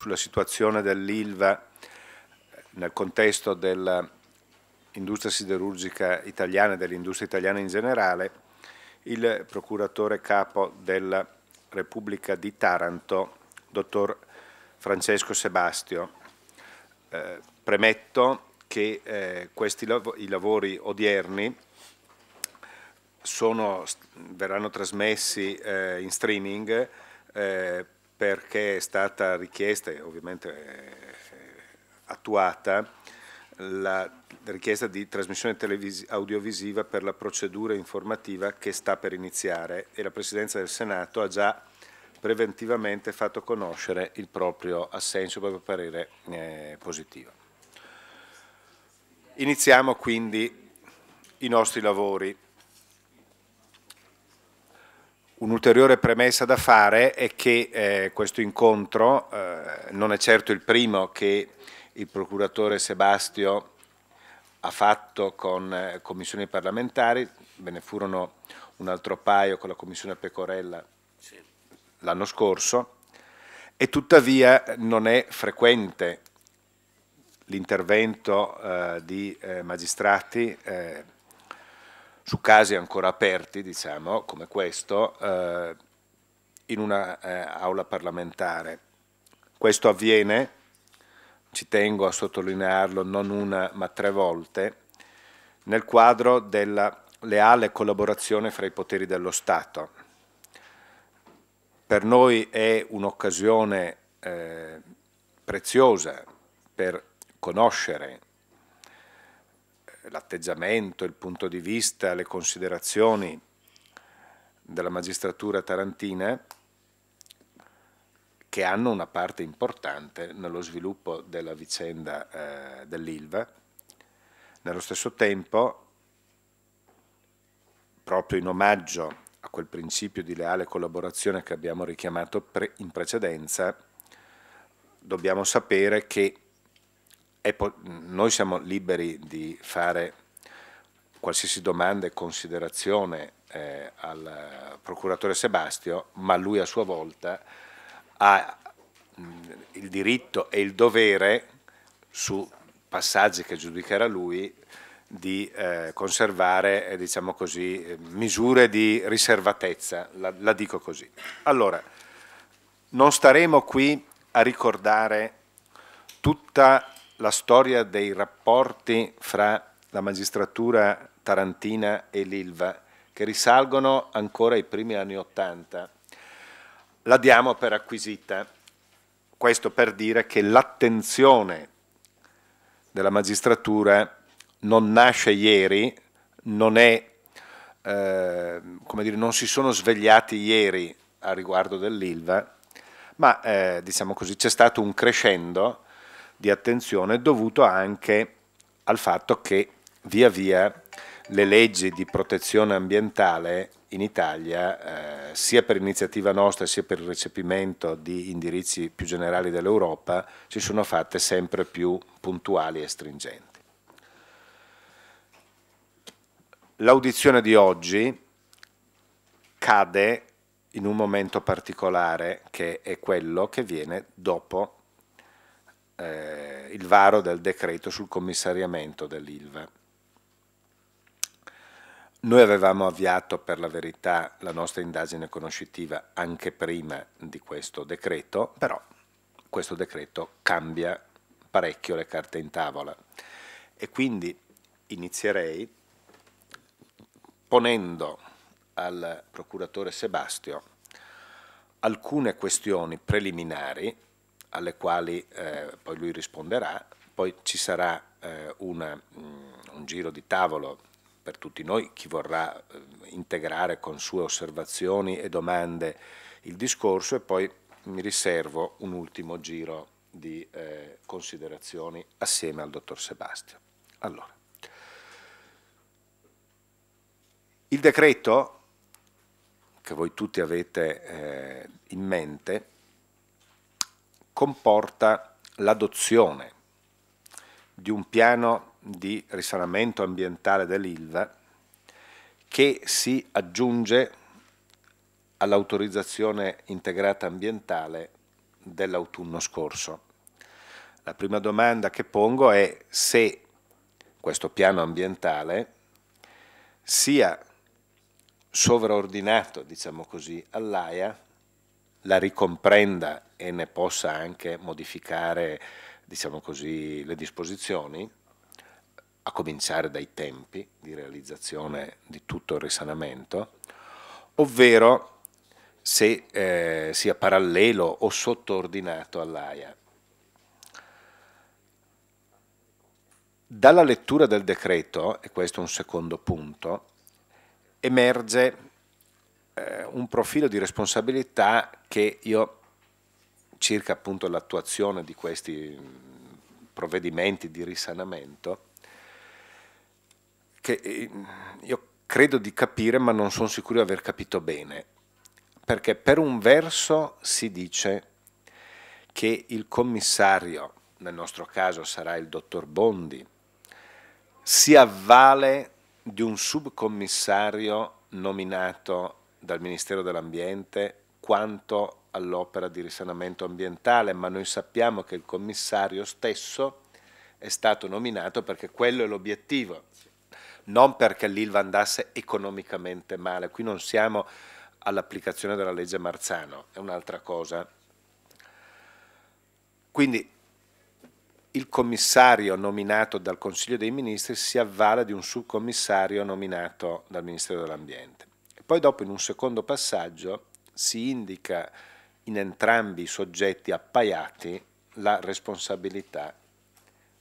sulla situazione dell'ILVA eh, nel contesto dell'industria siderurgica italiana e dell'industria italiana in generale, il procuratore capo della Repubblica di Taranto, dottor Francesco Sebastio. Eh, premetto che eh, questi lav i lavori odierni sono, verranno trasmessi eh, in streaming eh, perché è stata richiesta e ovviamente eh, attuata la richiesta di trasmissione audiovisiva per la procedura informativa che sta per iniziare e la Presidenza del Senato ha già preventivamente fatto conoscere il proprio assenso, il proprio parere eh, positivo. Iniziamo quindi i nostri lavori. Un'ulteriore premessa da fare è che eh, questo incontro eh, non è certo il primo che il procuratore Sebastio ha fatto con eh, commissioni parlamentari, ve ne furono un altro paio con la commissione Pecorella sì. l'anno scorso, e tuttavia non è frequente l'intervento eh, di eh, magistrati eh, su casi ancora aperti, diciamo, come questo, eh, in una eh, aula parlamentare. Questo avviene, ci tengo a sottolinearlo, non una ma tre volte, nel quadro della leale collaborazione fra i poteri dello Stato. Per noi è un'occasione eh, preziosa per conoscere l'atteggiamento, il punto di vista, le considerazioni della magistratura tarantina che hanno una parte importante nello sviluppo della vicenda eh, dell'ILVA. Nello stesso tempo, proprio in omaggio a quel principio di leale collaborazione che abbiamo richiamato pre in precedenza, dobbiamo sapere che noi siamo liberi di fare qualsiasi domanda e considerazione eh, al procuratore Sebastio, ma lui a sua volta ha mm, il diritto e il dovere su passaggi che giudicherà lui di eh, conservare, eh, diciamo così, eh, misure di riservatezza, la, la dico così. Allora, non staremo qui a ricordare tutta la storia dei rapporti fra la magistratura tarantina e l'Ilva, che risalgono ancora ai primi anni Ottanta, la diamo per acquisita. Questo per dire che l'attenzione della magistratura non nasce ieri, non, è, eh, dire, non si sono svegliati ieri a riguardo dell'Ilva, ma eh, diciamo così, c'è stato un crescendo di attenzione dovuto anche al fatto che via via le leggi di protezione ambientale in Italia, eh, sia per iniziativa nostra sia per il recepimento di indirizzi più generali dell'Europa, si sono fatte sempre più puntuali e stringenti. L'audizione di oggi cade in un momento particolare che è quello che viene dopo eh, il varo del decreto sul commissariamento dell'ILVA. Noi avevamo avviato per la verità la nostra indagine conoscitiva anche prima di questo decreto, però questo decreto cambia parecchio le carte in tavola e quindi inizierei ponendo al procuratore Sebastio alcune questioni preliminari alle quali eh, poi lui risponderà, poi ci sarà eh, una, mh, mm, un giro di tavolo per tutti noi, chi vorrà eh, integrare con sue osservazioni e domande il discorso e poi mi riservo un ultimo giro di eh, considerazioni assieme al dottor Sebastio. Allora, il decreto che voi tutti avete eh, in mente comporta l'adozione di un piano di risanamento ambientale dell'ILVA che si aggiunge all'autorizzazione integrata ambientale dell'autunno scorso. La prima domanda che pongo è se questo piano ambientale sia sovraordinato, diciamo così, all'AIA la ricomprenda e ne possa anche modificare diciamo così, le disposizioni, a cominciare dai tempi di realizzazione di tutto il risanamento, ovvero se eh, sia parallelo o sottordinato all'AIA. Dalla lettura del decreto, e questo è un secondo punto, emerge eh, un profilo di responsabilità che io circa appunto l'attuazione di questi mm, provvedimenti di risanamento che eh, io credo di capire ma non sono sicuro di aver capito bene perché per un verso si dice che il commissario nel nostro caso sarà il dottor Bondi si avvale di un subcommissario nominato dal Ministero dell'Ambiente quanto all'opera di risanamento ambientale, ma noi sappiamo che il commissario stesso è stato nominato perché quello è l'obiettivo, non perché l'ILVA andasse economicamente male. Qui non siamo all'applicazione della legge Marzano, è un'altra cosa. Quindi il commissario nominato dal Consiglio dei Ministri si avvale di un subcommissario nominato dal Ministero dell'Ambiente. Poi dopo in un secondo passaggio si indica in entrambi i soggetti appaiati la responsabilità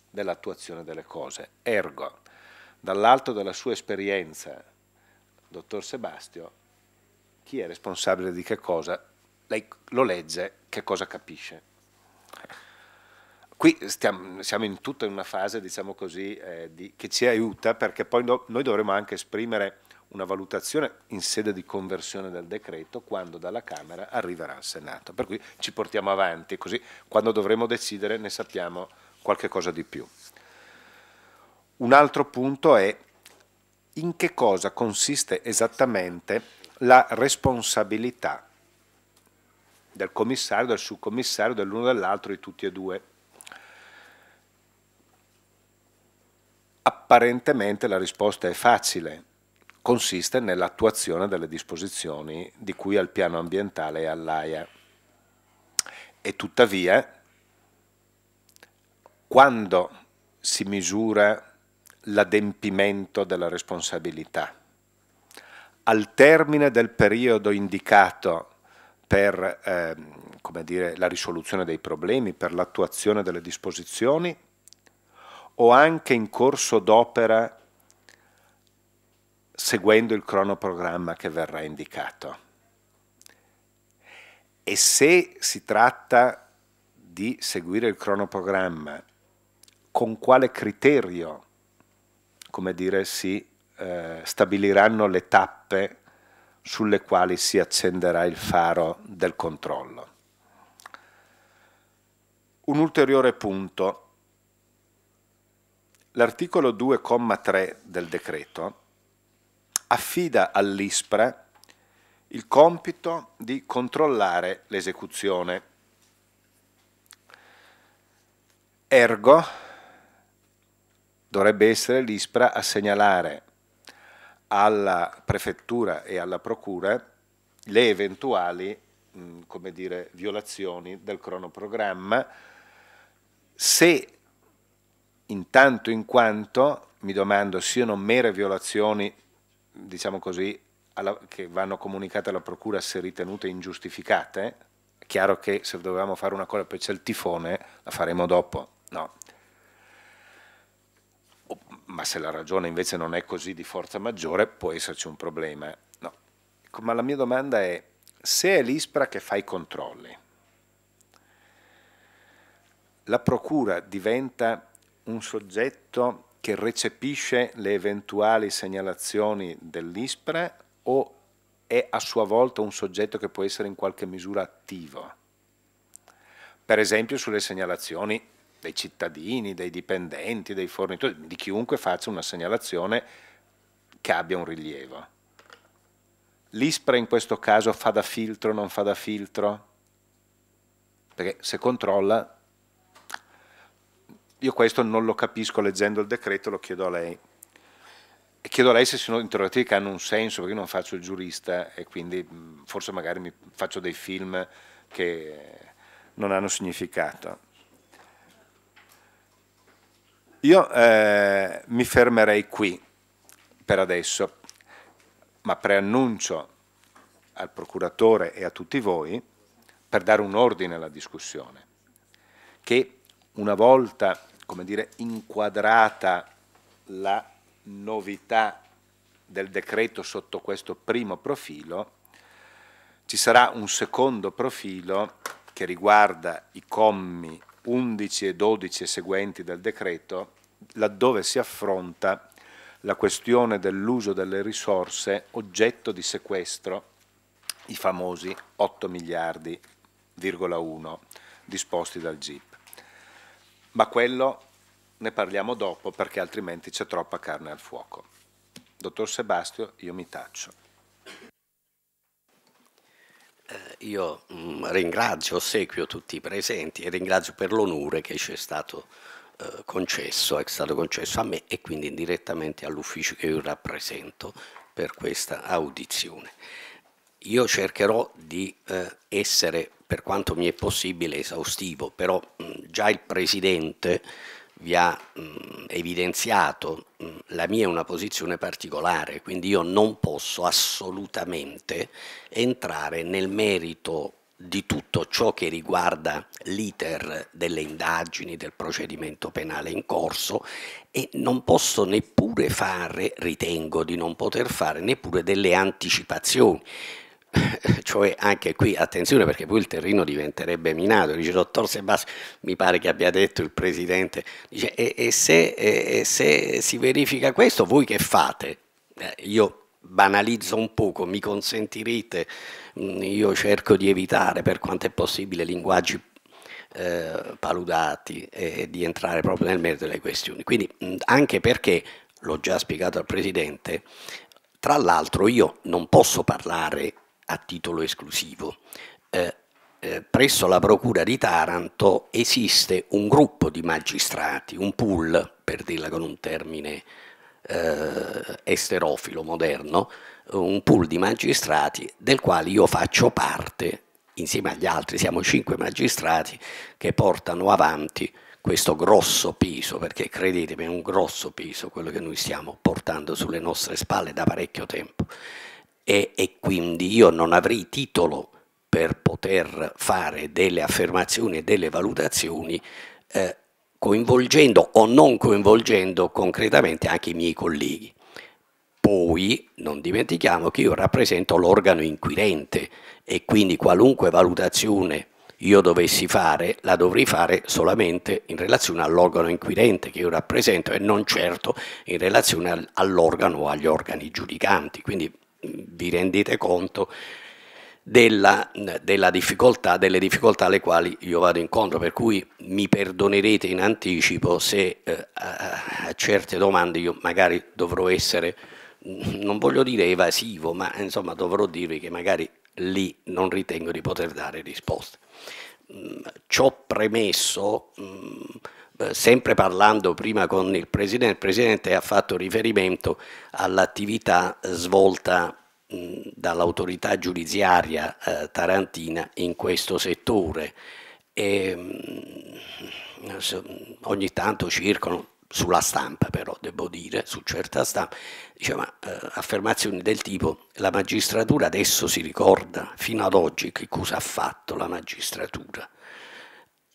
dell'attuazione delle cose. Ergo, dall'alto della sua esperienza, dottor Sebastio, chi è responsabile di che cosa? Lei lo legge, che cosa capisce? Qui stiamo, siamo in tutta una fase, diciamo così, eh, di, che ci aiuta perché poi no, noi dovremo anche esprimere una valutazione in sede di conversione del decreto quando dalla Camera arriverà al Senato. Per cui ci portiamo avanti, così quando dovremo decidere ne sappiamo qualche cosa di più. Un altro punto è in che cosa consiste esattamente la responsabilità del commissario, del subcommissario, dell'uno dell'altro, di tutti e due. Apparentemente la risposta è facile, consiste nell'attuazione delle disposizioni di cui al piano ambientale e all'AIA. E tuttavia, quando si misura l'adempimento della responsabilità? Al termine del periodo indicato per eh, dire, la risoluzione dei problemi, per l'attuazione delle disposizioni, o anche in corso d'opera seguendo il cronoprogramma che verrà indicato. E se si tratta di seguire il cronoprogramma, con quale criterio, come dire, si eh, stabiliranno le tappe sulle quali si accenderà il faro del controllo. Un ulteriore punto. L'articolo 2,3 del decreto affida all'ISPRA il compito di controllare l'esecuzione. Ergo, dovrebbe essere l'ISPRA a segnalare alla prefettura e alla procura le eventuali mh, mm, dire, violazioni del cronoprogramma se intanto in quanto, mi domando, siano mere violazioni diciamo così, alla, che vanno comunicate alla procura se ritenute ingiustificate, è chiaro che se dovevamo fare una cosa per c'è il tifone, la faremo dopo, no. Ma se la ragione invece non è così di forza maggiore, può esserci un problema. No. Ma la mia domanda è, se è l'ISPRA che fa i controlli, la procura diventa un soggetto che recepisce le eventuali segnalazioni dell'ISPRA o è a sua volta un soggetto che può essere in qualche misura attivo? Per esempio sulle segnalazioni dei cittadini, dei dipendenti, dei fornitori, di chiunque faccia una segnalazione che abbia un rilievo. L'ISPRA in questo caso fa da filtro non fa da filtro? Perché se controlla io questo non lo capisco leggendo il decreto, lo chiedo a lei. E chiedo a lei se sono interrogativi che hanno un senso, perché io non faccio il giurista e quindi mm, forse magari mi faccio dei film che non hanno significato. Io eh, mi fermerei qui per adesso, ma preannuncio al procuratore e a tutti voi per dare un ordine alla discussione, che una volta come dire, inquadrata la novità del decreto sotto questo primo profilo, ci sarà un secondo profilo che riguarda i commi 11 e 12 seguenti del decreto, laddove si affronta la questione dell'uso delle risorse oggetto di sequestro, i famosi 8 miliardi,1 disposti dal GIP ma quello ne parliamo dopo perché altrimenti c'è troppa carne al fuoco. Dottor Sebastio, io mi taccio. Eh, io mm, ringrazio, ossequio tutti i presenti e ringrazio per l'onore che ci è stato eh, concesso, è stato concesso a me e quindi indirettamente all'ufficio che io rappresento per questa audizione. Io cercherò di eh, essere per quanto mi è possibile esaustivo, però mh, mm, già il Presidente vi ha mh, mm, evidenziato mh, mm, la mia è una posizione particolare, quindi io non posso assolutamente entrare nel merito di tutto ciò che riguarda l'iter delle indagini, del procedimento penale in corso e non posso neppure fare, ritengo di non poter fare neppure delle anticipazioni. cioè anche qui attenzione perché poi il terreno diventerebbe minato, dice dottor Sebastian, mi pare che abbia detto il presidente, dice e, e, se, e, e se, si verifica questo voi che fate? Eh, io banalizzo un poco, mi consentirete, mm, io cerco di evitare per quanto è possibile linguaggi eh, paludati e di entrare proprio nel merito delle questioni. Quindi mm, anche perché, l'ho già spiegato al Presidente, tra l'altro io non posso parlare a titolo esclusivo. Eh, eh, presso la Procura di Taranto esiste un gruppo di magistrati, un pool, per dirla con un termine eh, esterofilo moderno, un pool di magistrati del quale io faccio parte insieme agli altri, siamo cinque magistrati che portano avanti questo grosso peso, perché credetemi è un grosso peso quello che noi stiamo portando sulle nostre spalle da parecchio tempo e, e quindi io non avrei titolo per poter fare delle affermazioni e delle valutazioni eh, coinvolgendo o non coinvolgendo concretamente anche i miei colleghi. Poi non dimentichiamo che io rappresento l'organo inquirente e quindi qualunque valutazione io dovessi fare la dovrei fare solamente in relazione all'organo inquirente che io rappresento e non certo in relazione all'organo o agli organi giudicanti. Quindi vi rendete conto della, della difficoltà, delle difficoltà alle quali io vado incontro, per cui mi perdonerete in anticipo se eh, a, certe domande io magari dovrò essere, non voglio dire evasivo, ma insomma dovrò dirvi che magari lì non ritengo di poter dare risposte. Mm, ciò premesso, mh, mm, eh, sempre parlando prima con il Presidente, il Presidente ha fatto riferimento all'attività svolta dall'autorità giudiziaria eh, tarantina in questo settore. E, ogni tanto circolano sulla stampa però devo dire su certa stampa diciamo, eh, affermazioni del tipo la magistratura adesso si ricorda fino ad oggi che cosa ha fatto la magistratura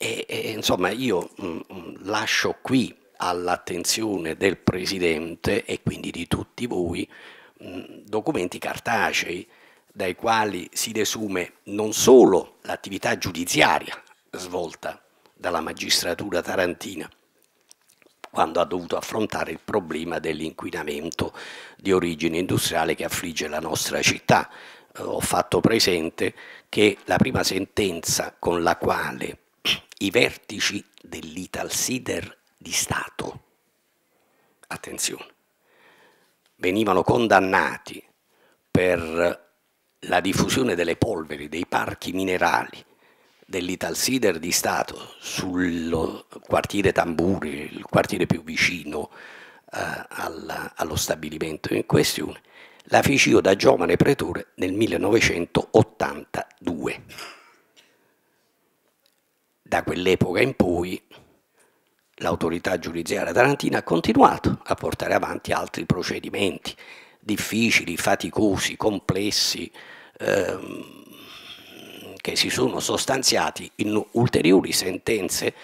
e, e insomma io mh, mm, mm, lascio qui all'attenzione del Presidente e quindi di tutti voi mh, mm, documenti cartacei dai quali si desume non solo l'attività giudiziaria svolta dalla magistratura tarantina, quando ha dovuto affrontare il problema dell'inquinamento di origine industriale che affligge la nostra città. Eh, ho fatto presente che la prima sentenza con la quale i vertici dell'Ital Sider di Stato, attenzione, venivano condannati per la diffusione delle polveri dei parchi minerali dell'Ital Sider di Stato sul quartiere Tamburi, il quartiere più vicino eh, alla, allo stabilimento in questione, la feci io da giovane pretore nel 1982. Da quell'epoca in poi l'autorità giudiziaria tarantina ha continuato a portare avanti altri procedimenti difficili, faticosi, complessi, ehm, che si sono sostanziati in ulteriori sentenze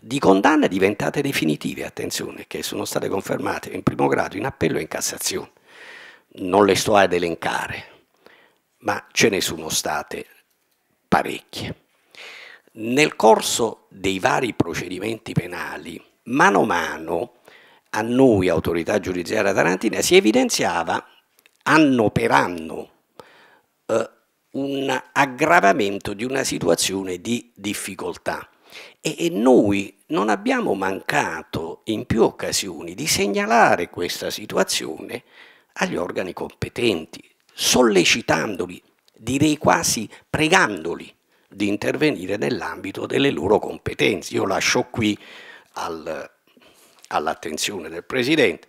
di condanna diventate definitive, attenzione, che sono state confermate in primo grado, in appello e in Cassazione. Non le sto ad elencare, ma ce ne sono state parecchie. Nel corso dei vari procedimenti penali, mano a mano, a noi, autorità giudiziaria tarantina, si evidenziava anno per anno eh, un aggravamento di una situazione di difficoltà e, e noi non abbiamo mancato in più occasioni di segnalare questa situazione agli organi competenti, sollecitandoli, direi quasi pregandoli di intervenire nell'ambito delle loro competenze. Io lascio qui al, all'attenzione del Presidente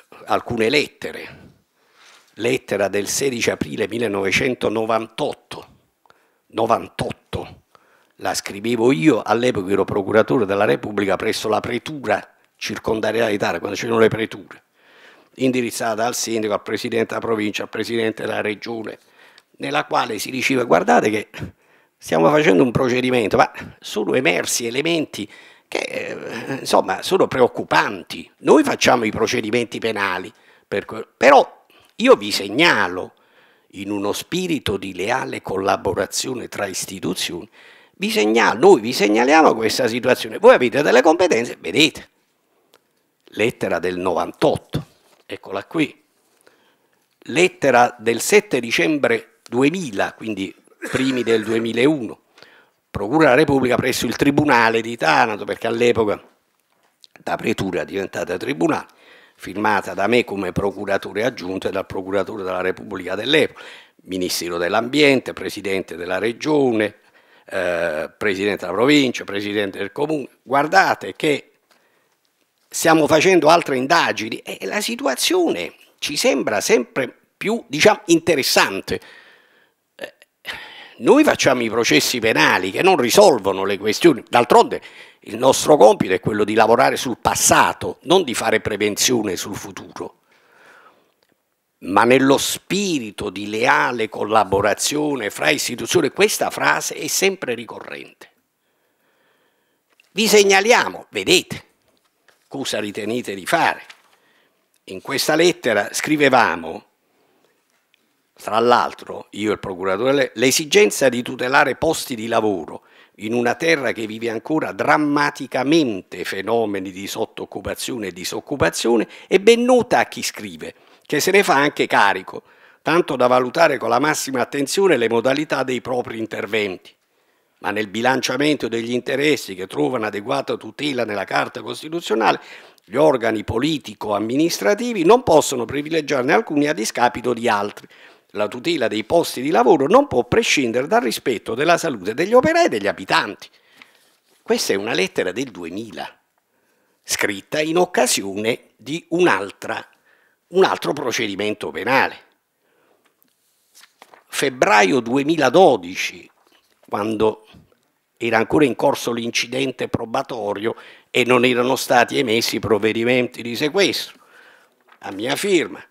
eh, alcune lettere. Lettera del 16 aprile 1998, 98, la scrivevo io, all'epoca ero procuratore della Repubblica presso la pretura circondariale d'Italia, quando c'erano le preture, indirizzata al sindaco, al presidente della provincia, al presidente della regione, nella quale si diceva guardate che Stiamo facendo un procedimento, ma sono emersi elementi che eh, insomma sono preoccupanti. Noi facciamo i procedimenti penali, per però io vi segnalo, in uno spirito di leale collaborazione tra istituzioni, vi segnalo, noi vi segnaliamo questa situazione. Voi avete delle competenze, vedete. Lettera del 98, eccola qui. Lettera del 7 dicembre 2000, quindi primi del 2001. Procura della Repubblica presso il Tribunale di Taranto, perché all'epoca da pretura è diventata tribunale, firmata da me come procuratore aggiunto e dal procuratore della Repubblica dell'epoca, Ministero dell'Ambiente, Presidente della Regione, eh, Presidente della Provincia, Presidente del Comune. Guardate che stiamo facendo altre indagini e la situazione ci sembra sempre più diciamo, interessante. Noi facciamo i processi penali che non risolvono le questioni, d'altronde il nostro compito è quello di lavorare sul passato, non di fare prevenzione sul futuro, ma nello spirito di leale collaborazione fra istituzioni, questa frase è sempre ricorrente. Vi segnaliamo, vedete, cosa ritenete di fare. In questa lettera scrivevamo tra l'altro, io e il procuratore, l'esigenza di tutelare posti di lavoro in una terra che vive ancora drammaticamente fenomeni di sottooccupazione e disoccupazione è ben nota a chi scrive, che se ne fa anche carico, tanto da valutare con la massima attenzione le modalità dei propri interventi. Ma nel bilanciamento degli interessi che trovano adeguata tutela nella Carta Costituzionale, gli organi politico-amministrativi non possono privilegiarne alcuni a discapito di altri, la tutela dei posti di lavoro non può prescindere dal rispetto della salute degli operai e degli abitanti. Questa è una lettera del 2000, scritta in occasione di un altro procedimento penale. Febbraio 2012, quando era ancora in corso l'incidente probatorio e non erano stati emessi provvedimenti di sequestro, a mia firma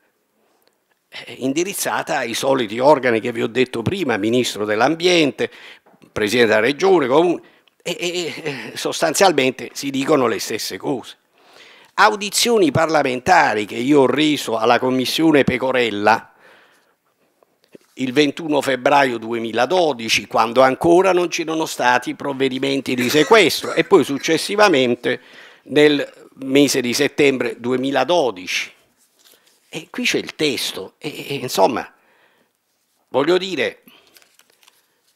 eh, indirizzata ai soliti organi che vi ho detto prima, Ministro dell'Ambiente, Presidente della Regione, Comune, e, e eh, sostanzialmente si dicono le stesse cose. Audizioni parlamentari che io ho reso alla Commissione Pecorella, il 21 febbraio 2012, quando ancora non c'erano stati provvedimenti di sequestro, e poi successivamente nel mese di settembre 2012. E qui c'è il testo, e, e insomma, voglio dire,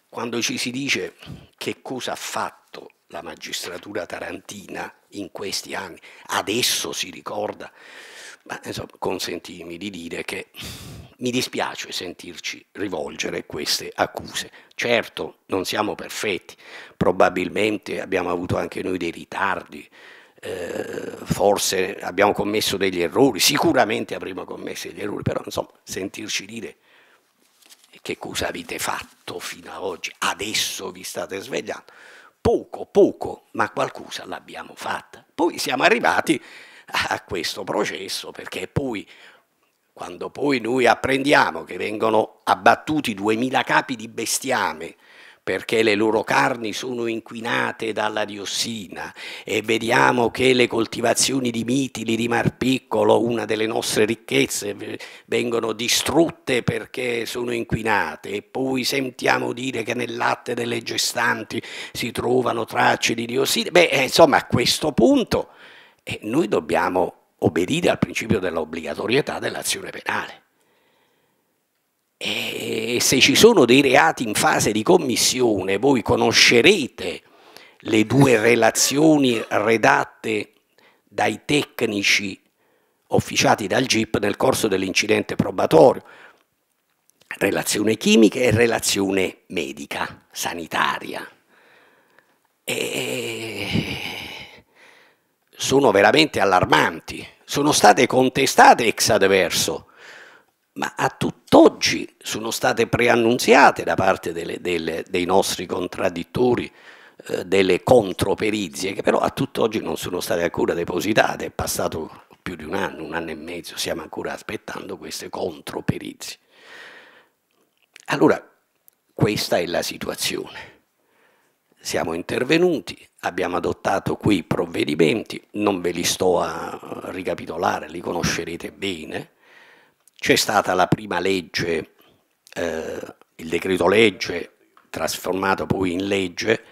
quando ci si dice che cosa ha fatto la magistratura tarantina in questi anni, adesso si ricorda, ma insomma, consentimi di dire che mi dispiace sentirci rivolgere queste accuse. Certo, non siamo perfetti, probabilmente abbiamo avuto anche noi dei ritardi, eh, forse abbiamo commesso degli errori, sicuramente avremo commesso degli errori, però insomma sentirci dire che cosa avete fatto fino ad oggi, adesso vi state svegliando, poco poco, ma qualcosa l'abbiamo fatta. Poi siamo arrivati a questo processo perché poi quando poi noi apprendiamo che vengono abbattuti 2000 capi di bestiame perché le loro carni sono inquinate dalla diossina e vediamo che le coltivazioni di mitili di Marpiccolo, una delle nostre ricchezze, vengono distrutte perché sono inquinate e poi sentiamo dire che nel latte delle gestanti si trovano tracce di diossina. Beh, eh, insomma, a questo punto eh, noi dobbiamo obbedire al principio dell'obbligatorietà dell'azione penale. E eh, se ci sono dei reati in fase di commissione, voi conoscerete le due relazioni redatte dai tecnici officiati dal GIP nel corso dell'incidente probatorio, relazione chimica e relazione medica, sanitaria. E sono veramente allarmanti, sono state contestate ex adverso ma a tutt'oggi sono state preannunziate da parte delle, delle, dei nostri contraddittori eh, delle controperizie che però a tutt'oggi non sono state ancora depositate, è passato più di un anno, un anno e mezzo, stiamo ancora aspettando queste controperizie. Allora, questa è la situazione. Siamo intervenuti, abbiamo adottato qui provvedimenti, non ve li sto a ricapitolare, li conoscerete bene, c'è stata la prima legge, eh, il decreto legge, trasformato poi in legge,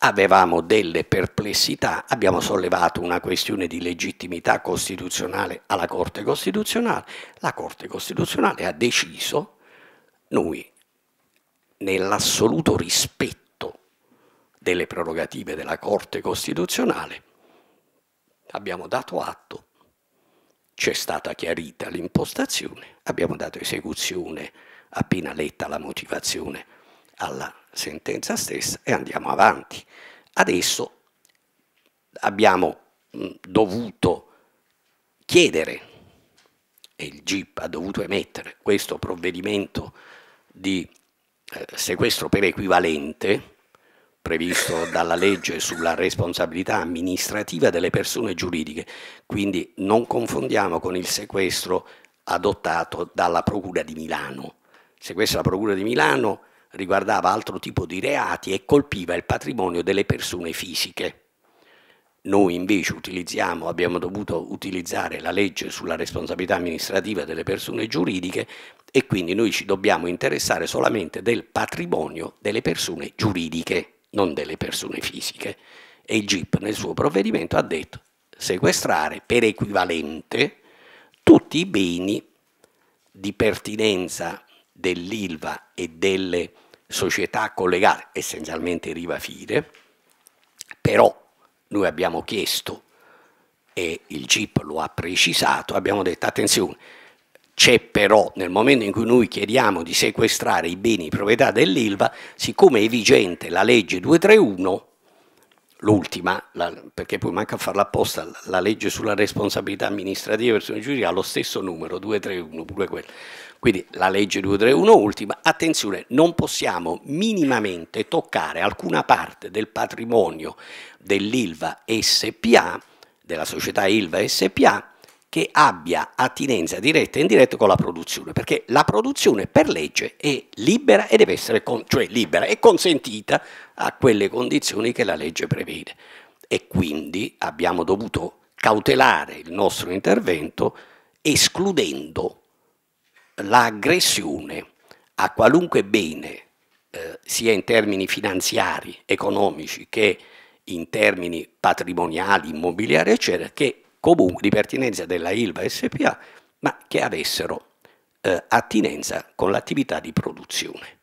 avevamo delle perplessità, abbiamo sollevato una questione di legittimità costituzionale alla Corte Costituzionale, la Corte Costituzionale ha deciso, noi nell'assoluto rispetto delle prerogative della Corte Costituzionale, abbiamo dato atto c'è stata chiarita l'impostazione, abbiamo dato esecuzione appena letta la motivazione alla sentenza stessa e andiamo avanti. Adesso abbiamo dovuto chiedere e il GIP ha dovuto emettere questo provvedimento di eh, sequestro per equivalente previsto dalla legge sulla responsabilità amministrativa delle persone giuridiche, quindi non confondiamo con il sequestro adottato dalla Procura di Milano. Il sequestro della Procura di Milano riguardava altro tipo di reati e colpiva il patrimonio delle persone fisiche. Noi invece utilizziamo, abbiamo dovuto utilizzare la legge sulla responsabilità amministrativa delle persone giuridiche e quindi noi ci dobbiamo interessare solamente del patrimonio delle persone giuridiche non delle persone fisiche. E il GIP nel suo provvedimento ha detto sequestrare per equivalente tutti i beni di pertinenza dell'ILVA e delle società collegate, essenzialmente Rivafire, però noi abbiamo chiesto e il GIP lo ha precisato, abbiamo detto attenzione, c'è però, nel momento in cui noi chiediamo di sequestrare i beni proprietà dell'ILVA, siccome è vigente la legge 231, l'ultima, perché poi manca a farla apposta, la legge sulla responsabilità amministrativa e persone giuridiche ha lo stesso numero, 231, pure quella. Quindi la legge 231 ultima, attenzione, non possiamo minimamente toccare alcuna parte del patrimonio dell'ILVA SPA, della società ILVA SPA, che abbia attinenza diretta e indiretta con la produzione, perché la produzione per legge è libera e deve essere con, cioè libera e consentita a quelle condizioni che la legge prevede. E quindi abbiamo dovuto cautelare il nostro intervento escludendo l'aggressione a qualunque bene, eh, sia in termini finanziari, economici che in termini patrimoniali, immobiliari, eccetera, che comunque di pertinenza della Ilva SPA, ma che avessero eh, attinenza con l'attività di produzione.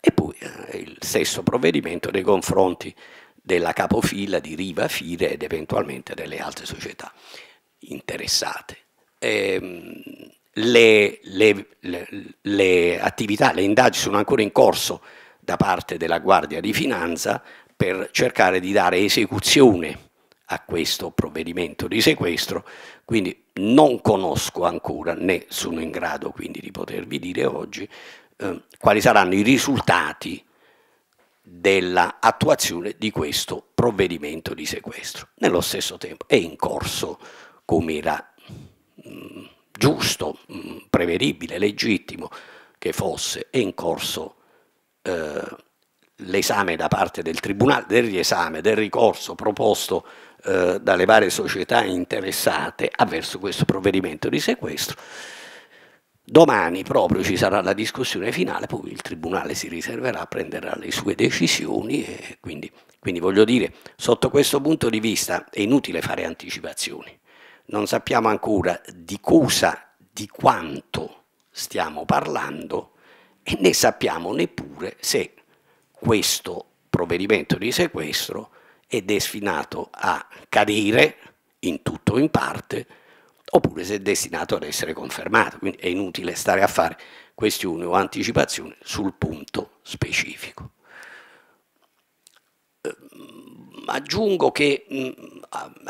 E poi eh, il stesso provvedimento nei confronti della capofila di Riva Fire ed eventualmente delle altre società interessate. Ehm, le, le, le, le, attività, le indagini sono ancora in corso da parte della Guardia di Finanza per cercare di dare esecuzione a questo provvedimento di sequestro, quindi non conosco ancora né sono in grado quindi di potervi dire oggi eh, quali saranno i risultati dell'attuazione di questo provvedimento di sequestro. Nello stesso tempo è in corso, come era mh, mm, giusto, mh, mm, prevedibile, legittimo che fosse, è in corso eh, l'esame da parte del Tribunale del riesame del ricorso proposto eh, dalle varie società interessate avverso ah, questo provvedimento di sequestro. Domani proprio ci sarà la discussione finale, poi il Tribunale si riserverà, prenderà le sue decisioni e quindi, quindi voglio dire, sotto questo punto di vista è inutile fare anticipazioni. Non sappiamo ancora di cosa, di quanto stiamo parlando e ne sappiamo neppure se questo provvedimento di sequestro è destinato a cadere in tutto o in parte, oppure se è destinato ad essere confermato. Quindi è inutile stare a fare questioni o anticipazioni sul punto specifico. Ehm, aggiungo che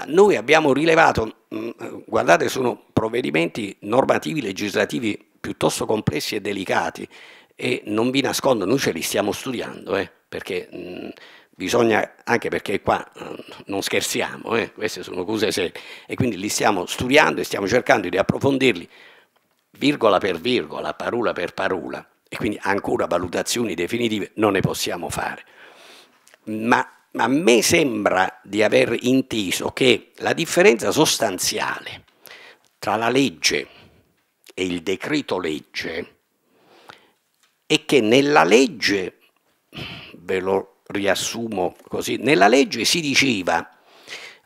noi abbiamo rilevato, guardate sono provvedimenti normativi, legislativi piuttosto complessi e delicati e non vi nascondo, noi ce li stiamo studiando eh, perché bisogna, anche perché qua eh, non scherziamo, eh, queste sono cose serie, e quindi li stiamo studiando e stiamo cercando di approfondirli virgola per virgola, parola per parola, e quindi ancora valutazioni definitive non ne possiamo fare. Ma ma a me sembra di aver inteso che la differenza sostanziale tra la legge e il decreto legge è che nella legge, ve lo riassumo così, nella legge si diceva,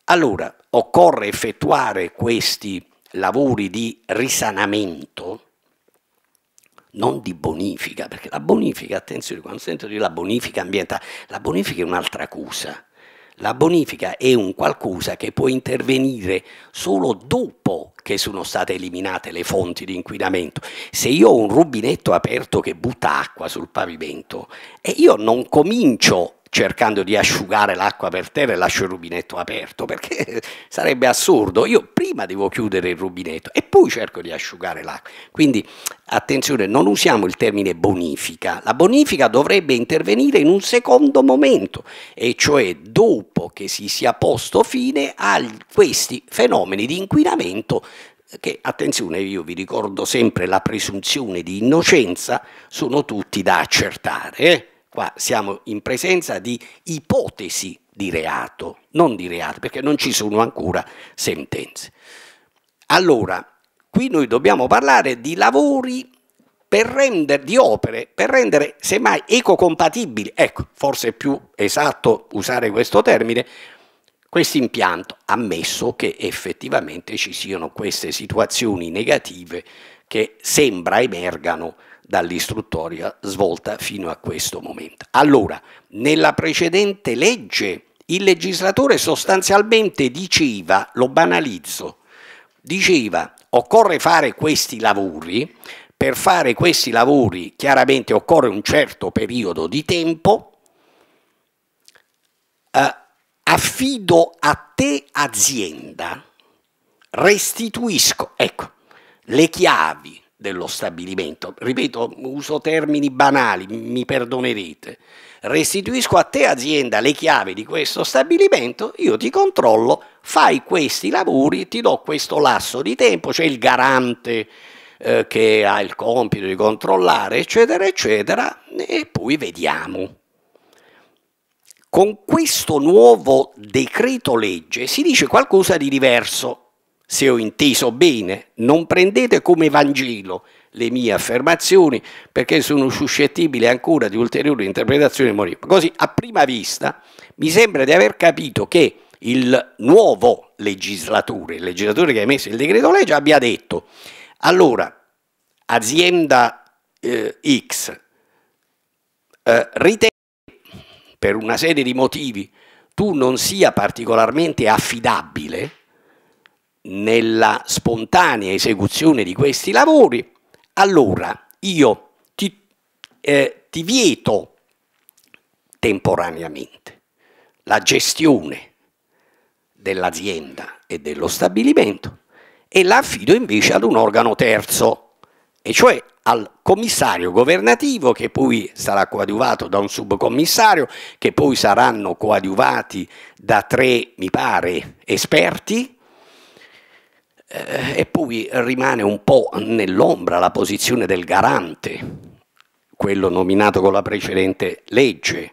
allora occorre effettuare questi lavori di risanamento, non di bonifica, perché la bonifica, attenzione, quando sento dire la bonifica ambientale, la bonifica è un'altra cosa. La bonifica è un qualcosa che può intervenire solo dopo che sono state eliminate le fonti di inquinamento. Se io ho un rubinetto aperto che butta acqua sul pavimento e io non comincio cercando di asciugare l'acqua per terra e lascio il rubinetto aperto perché sarebbe assurdo. Io prima devo chiudere il rubinetto e poi cerco di asciugare l'acqua. Quindi attenzione, non usiamo il termine bonifica. La bonifica dovrebbe intervenire in un secondo momento, e cioè dopo che si sia posto fine a questi fenomeni di inquinamento che, attenzione, io vi ricordo sempre la presunzione di innocenza, sono tutti da accertare. Eh? Qua siamo in presenza di ipotesi di reato, non di reato, perché non ci sono ancora sentenze. Allora, qui noi dobbiamo parlare di lavori per rendere, di opere, per rendere semmai ecocompatibili, ecco, forse è più esatto usare questo termine, questo impianto, ammesso che effettivamente ci siano queste situazioni negative che sembra emergano dall'istruttoria svolta fino a questo momento. Allora, nella precedente legge il legislatore sostanzialmente diceva, lo banalizzo, diceva occorre fare questi lavori, per fare questi lavori chiaramente occorre un certo periodo di tempo, eh, affido a te azienda, restituisco, ecco, le chiavi dello stabilimento. Ripeto, uso termini banali, mi perdonerete. Restituisco a te azienda le chiavi di questo stabilimento, io ti controllo, fai questi lavori ti do questo lasso di tempo, c'è il garante eh, che ha il compito di controllare, eccetera, eccetera, e poi vediamo. Con questo nuovo decreto legge si dice qualcosa di diverso se ho inteso bene, non prendete come Vangelo le mie affermazioni perché sono suscettibili ancora di ulteriori interpretazioni moribili. Così a prima vista mi sembra di aver capito che il nuovo legislatore, il legislatore che ha emesso il decreto legge, abbia detto allora azienda eh, X eh, ritiene per una serie di motivi tu non sia particolarmente affidabile nella spontanea esecuzione di questi lavori, allora io ti, eh, ti vieto temporaneamente la gestione dell'azienda e dello stabilimento e la affido invece ad un organo terzo, e cioè al commissario governativo che poi sarà coadiuvato da un subcommissario, che poi saranno coadiuvati da tre, mi pare, esperti eh, e poi rimane un po' nell'ombra la posizione del garante, quello nominato con la precedente legge,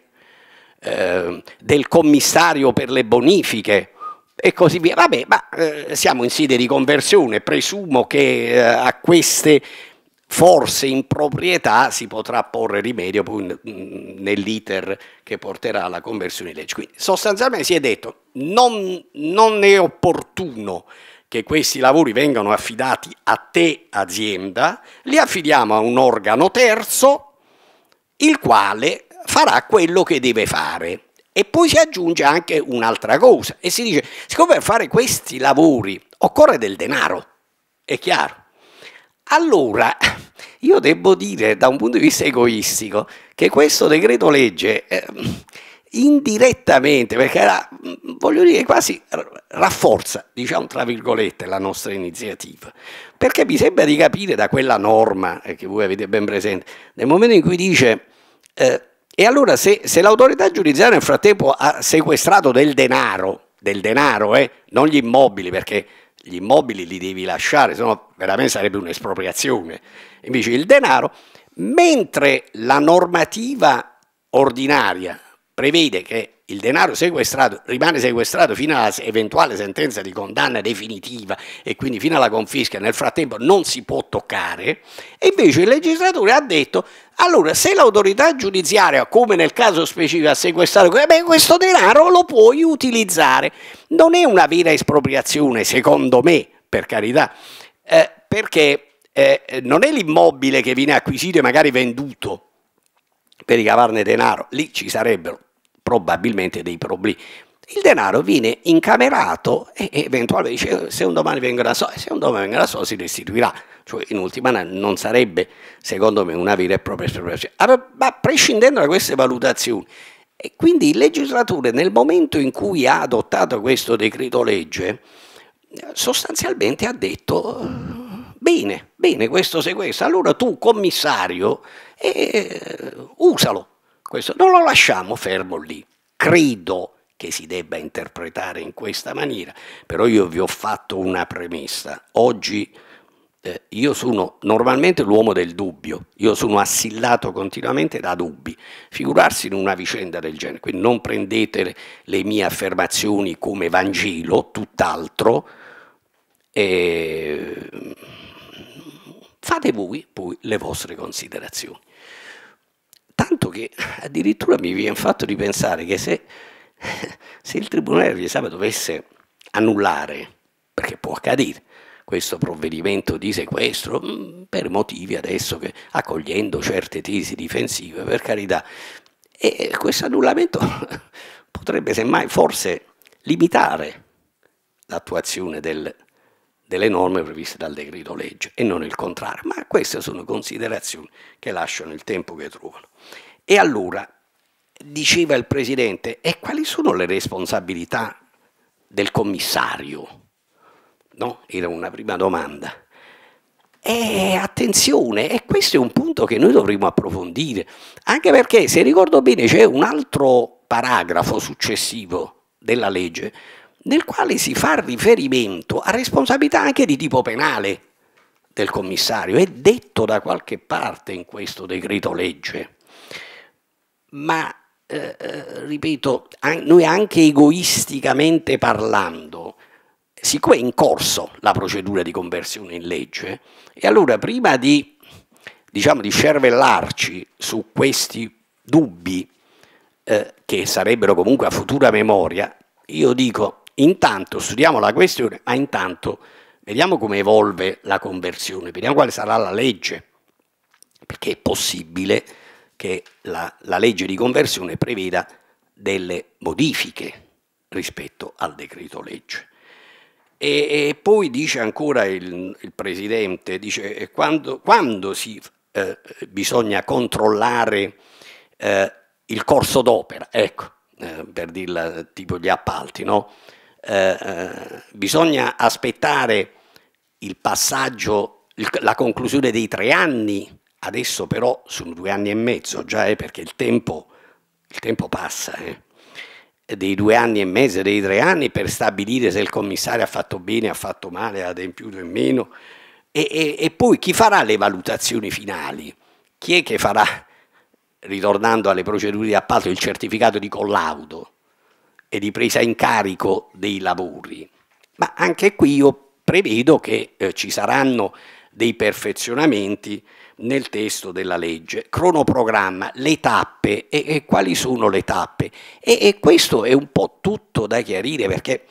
eh, del commissario per le bonifiche e così via. Vabbè, ma eh, siamo in sede di conversione, presumo che a queste forse in proprietà si potrà porre rimedio nell'iter che porterà alla conversione di legge. Quindi sostanzialmente si è detto non, non è opportuno che questi lavori vengano affidati a te azienda, li affidiamo a un organo terzo, il quale farà quello che deve fare. E poi si aggiunge anche un'altra cosa e si dice, siccome per fare questi lavori occorre del denaro, è chiaro. Allora, io devo dire da un punto di vista egoistico che questo decreto legge... Eh, indirettamente, perché era, voglio dire, quasi rafforza, diciamo tra virgolette, la nostra iniziativa. Perché mi sembra di capire da quella norma eh, che voi avete ben presente, nel momento in cui dice... Eh, e allora se, se l'autorità giudiziaria nel frattempo ha sequestrato del denaro, del denaro, eh, non gli immobili, perché gli immobili li devi lasciare, sennò veramente sarebbe un'espropriazione. Invece il denaro, mentre la normativa ordinaria prevede che il denaro sequestrato rimane sequestrato fino all'eventuale sentenza di condanna definitiva e quindi fino alla confisca, nel frattempo non si può toccare, e invece il legislatore ha detto allora se l'autorità giudiziaria, come nel caso specifico ha sequestrato, eh beh, questo denaro lo puoi utilizzare. Non è una vera espropriazione, secondo me, per carità, eh, perché eh, non è l'immobile che viene acquisito e magari venduto, per ricavarne denaro, lì ci sarebbero probabilmente dei problemi. Il denaro viene incamerato e eventualmente eh, se un domani vengono a so, se un domani vengono a so si restituirà. Cioè, in ultima non sarebbe, secondo me, una vera e propria espropriazione. Ma prescindendo da queste valutazioni, e quindi il legislatore nel momento in cui ha adottato questo decreto legge, sostanzialmente ha detto Bene, bene, questo sequestro. Allora tu, commissario, eh, usalo. Questo. Non lo lasciamo fermo lì. Credo che si debba interpretare in questa maniera, però io vi ho fatto una premessa. Oggi eh, io sono normalmente l'uomo del dubbio, io sono assillato continuamente da dubbi, figurarsi in una vicenda del genere, quindi non prendete le, le mie affermazioni come Vangelo, tutt'altro. Eh, Fate voi poi le vostre considerazioni. Tanto che addirittura mi viene fatto di pensare che se, se il Tribunale di Esame dovesse annullare, perché può accadere, questo provvedimento di sequestro mm, per motivi adesso che accogliendo certe tesi difensive, per carità. E questo annullamento potrebbe semmai forse limitare l'attuazione del delle norme previste dal decreto legge e non il contrario. Ma queste sono considerazioni che lasciano il tempo che trovano. E allora diceva il Presidente, e quali sono le responsabilità del commissario? No? Era una prima domanda. E attenzione, e questo è un punto che noi dovremmo approfondire, anche perché se ricordo bene c'è un altro paragrafo successivo della legge nel quale si fa riferimento a responsabilità anche di tipo penale del commissario, è detto da qualche parte in questo decreto legge, ma eh, eh ripeto, noi anche egoisticamente parlando, siccome è in corso la procedura di conversione in legge, e allora prima di, diciamo, di scervellarci su questi dubbi eh, che sarebbero comunque a futura memoria, io dico Intanto studiamo la questione, ma intanto vediamo come evolve la conversione, vediamo quale sarà la legge, perché è possibile che la, la legge di conversione preveda delle modifiche rispetto al decreto legge. E, e poi dice ancora il, il Presidente, dice quando, quando si, eh, bisogna controllare eh, il corso d'opera, ecco, eh, per dirla tipo gli appalti, no? Eh, eh, bisogna aspettare il passaggio, il, la conclusione dei tre anni, adesso però sono due anni e mezzo, già è eh, perché il tempo, il tempo passa, eh, dei due anni e mezzo, dei tre anni per stabilire se il commissario ha fatto bene, ha fatto male, ha adempiuto in meno. E, e, e poi chi farà le valutazioni finali? Chi è che farà, ritornando alle procedure di appalto, il certificato di collaudo? e di presa in carico dei lavori. Ma anche qui io prevedo che eh, ci saranno dei perfezionamenti nel testo della legge. Cronoprogramma, le tappe, e, e quali sono le tappe? E, e, questo è un po' tutto da chiarire perché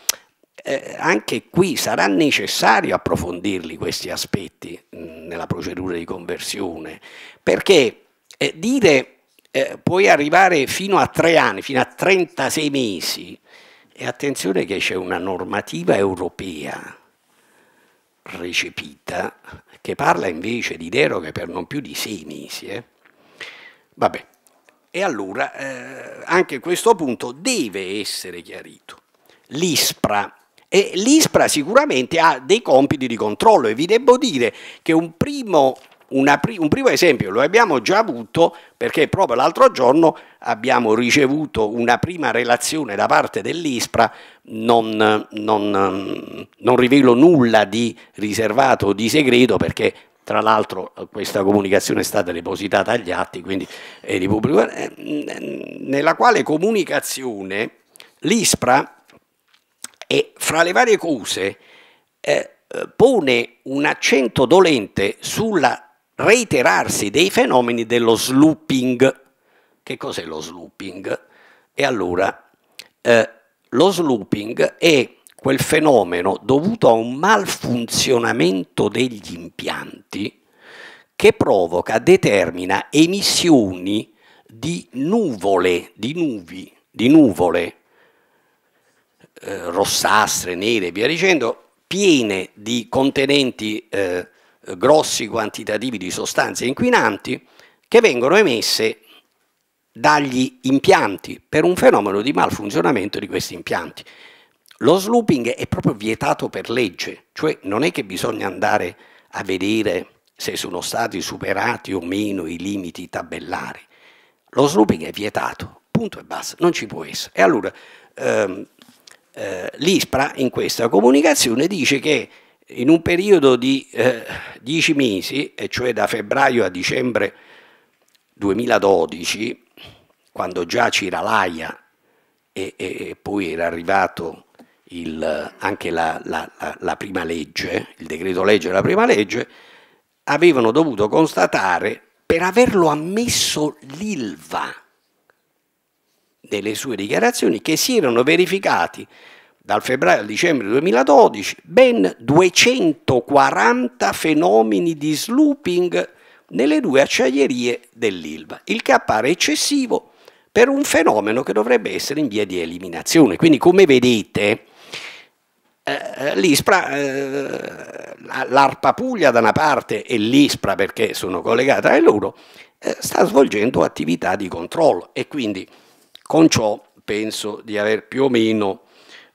eh, anche qui sarà necessario approfondirli questi aspetti mh, mm, nella procedura di conversione, perché eh, dire eh, puoi arrivare fino a tre anni, fino a 36 mesi. E attenzione che c'è una normativa europea recepita che parla invece di deroghe per non più di sei mesi. Eh. Vabbè, e allora eh, anche questo punto deve essere chiarito. L'ISPRA, e l'ISPRA sicuramente ha dei compiti di controllo e vi devo dire che un primo pri un primo esempio lo abbiamo già avuto perché proprio l'altro giorno abbiamo ricevuto una prima relazione da parte dell'ISPRA, non, non, non rivelo nulla di riservato o di segreto perché tra l'altro questa comunicazione è stata depositata agli atti, quindi è di pubblico, eh, nella quale comunicazione l'ISPRA, è, fra le varie cose, eh, pone un accento dolente sulla reiterarsi dei fenomeni dello slooping. Che cos'è lo slooping? E allora, eh, lo slooping è quel fenomeno dovuto a un malfunzionamento degli impianti che provoca, determina emissioni di nuvole, di nuvi, di nuvole eh, rossastre, nere e via dicendo, piene di contenenti eh, eh, grossi quantitativi di sostanze inquinanti che vengono emesse dagli impianti per un fenomeno di malfunzionamento di questi impianti. Lo slooping è proprio vietato per legge, cioè non è che bisogna andare a vedere se sono stati superati o meno i limiti tabellari. Lo slooping è vietato, punto e basta, non ci può essere. E allora ehm, eh, l'ISPRA in questa comunicazione dice che in un periodo di eh, dieci mesi, e cioè da febbraio a dicembre 2012, quando già c'era l'AIA e, e, poi era arrivato il, anche la, la, la, la, prima legge, il decreto legge della prima legge, avevano dovuto constatare per averlo ammesso l'ILVA nelle sue dichiarazioni che si erano verificati dal febbraio al dicembre 2012, ben 240 fenomeni di slooping nelle due acciaierie dell'Ilva, il che appare eccessivo per un fenomeno che dovrebbe essere in via di eliminazione. Quindi come vedete eh, eh l'ISPRA, eh, l'ARPA Puglia da una parte e l'ISPRA perché sono collegate a loro, eh, sta svolgendo attività di controllo e quindi con ciò penso di aver più o meno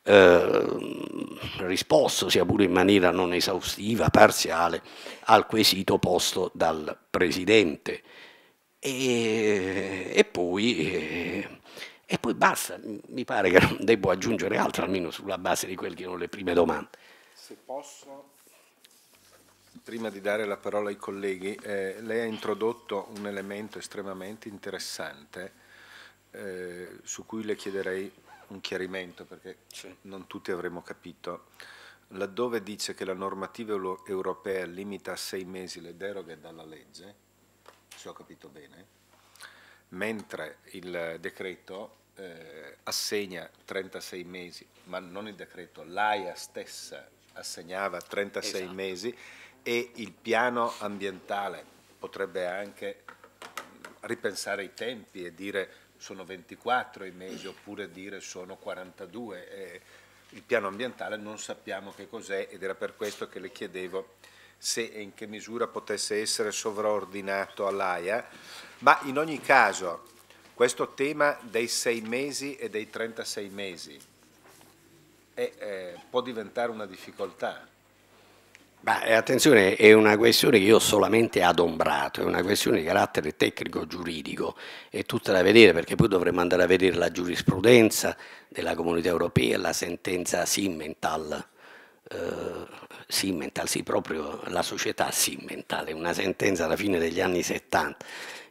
Ehm, risposto, sia pure in maniera non esaustiva, parziale, al quesito posto dal Presidente. E, e, poi, e poi basta, mi pare che non debbo aggiungere altro, almeno sulla base di quelle che erano le prime domande. Se posso prima di dare la parola ai colleghi, eh, lei ha introdotto un elemento estremamente interessante eh, su cui le chiederei un chiarimento perché sì. non tutti avremmo capito. Laddove dice che la normativa europea limita a sei mesi le deroghe dalla legge, se ho capito bene, mentre il decreto eh, assegna 36 mesi, ma non il decreto, l'AIA stessa assegnava 36 esatto. mesi e il piano ambientale potrebbe anche mm, ripensare i tempi e dire sono 24 i mesi oppure dire sono 42. Eh, il piano ambientale non sappiamo che cos'è ed era per questo che le chiedevo se e in che misura potesse essere sovraordinato all'AIA, ma in ogni caso questo tema dei 6 mesi e dei 36 mesi è, eh, può diventare una difficoltà ma attenzione, è una questione che io ho solamente adombrato, è una questione di carattere tecnico-giuridico, è tutta da vedere perché poi dovremmo andare a vedere la giurisprudenza della comunità europea, la sentenza Simmental, eh, Simmental, sì, proprio la società Simmental, è una sentenza alla fine degli anni 70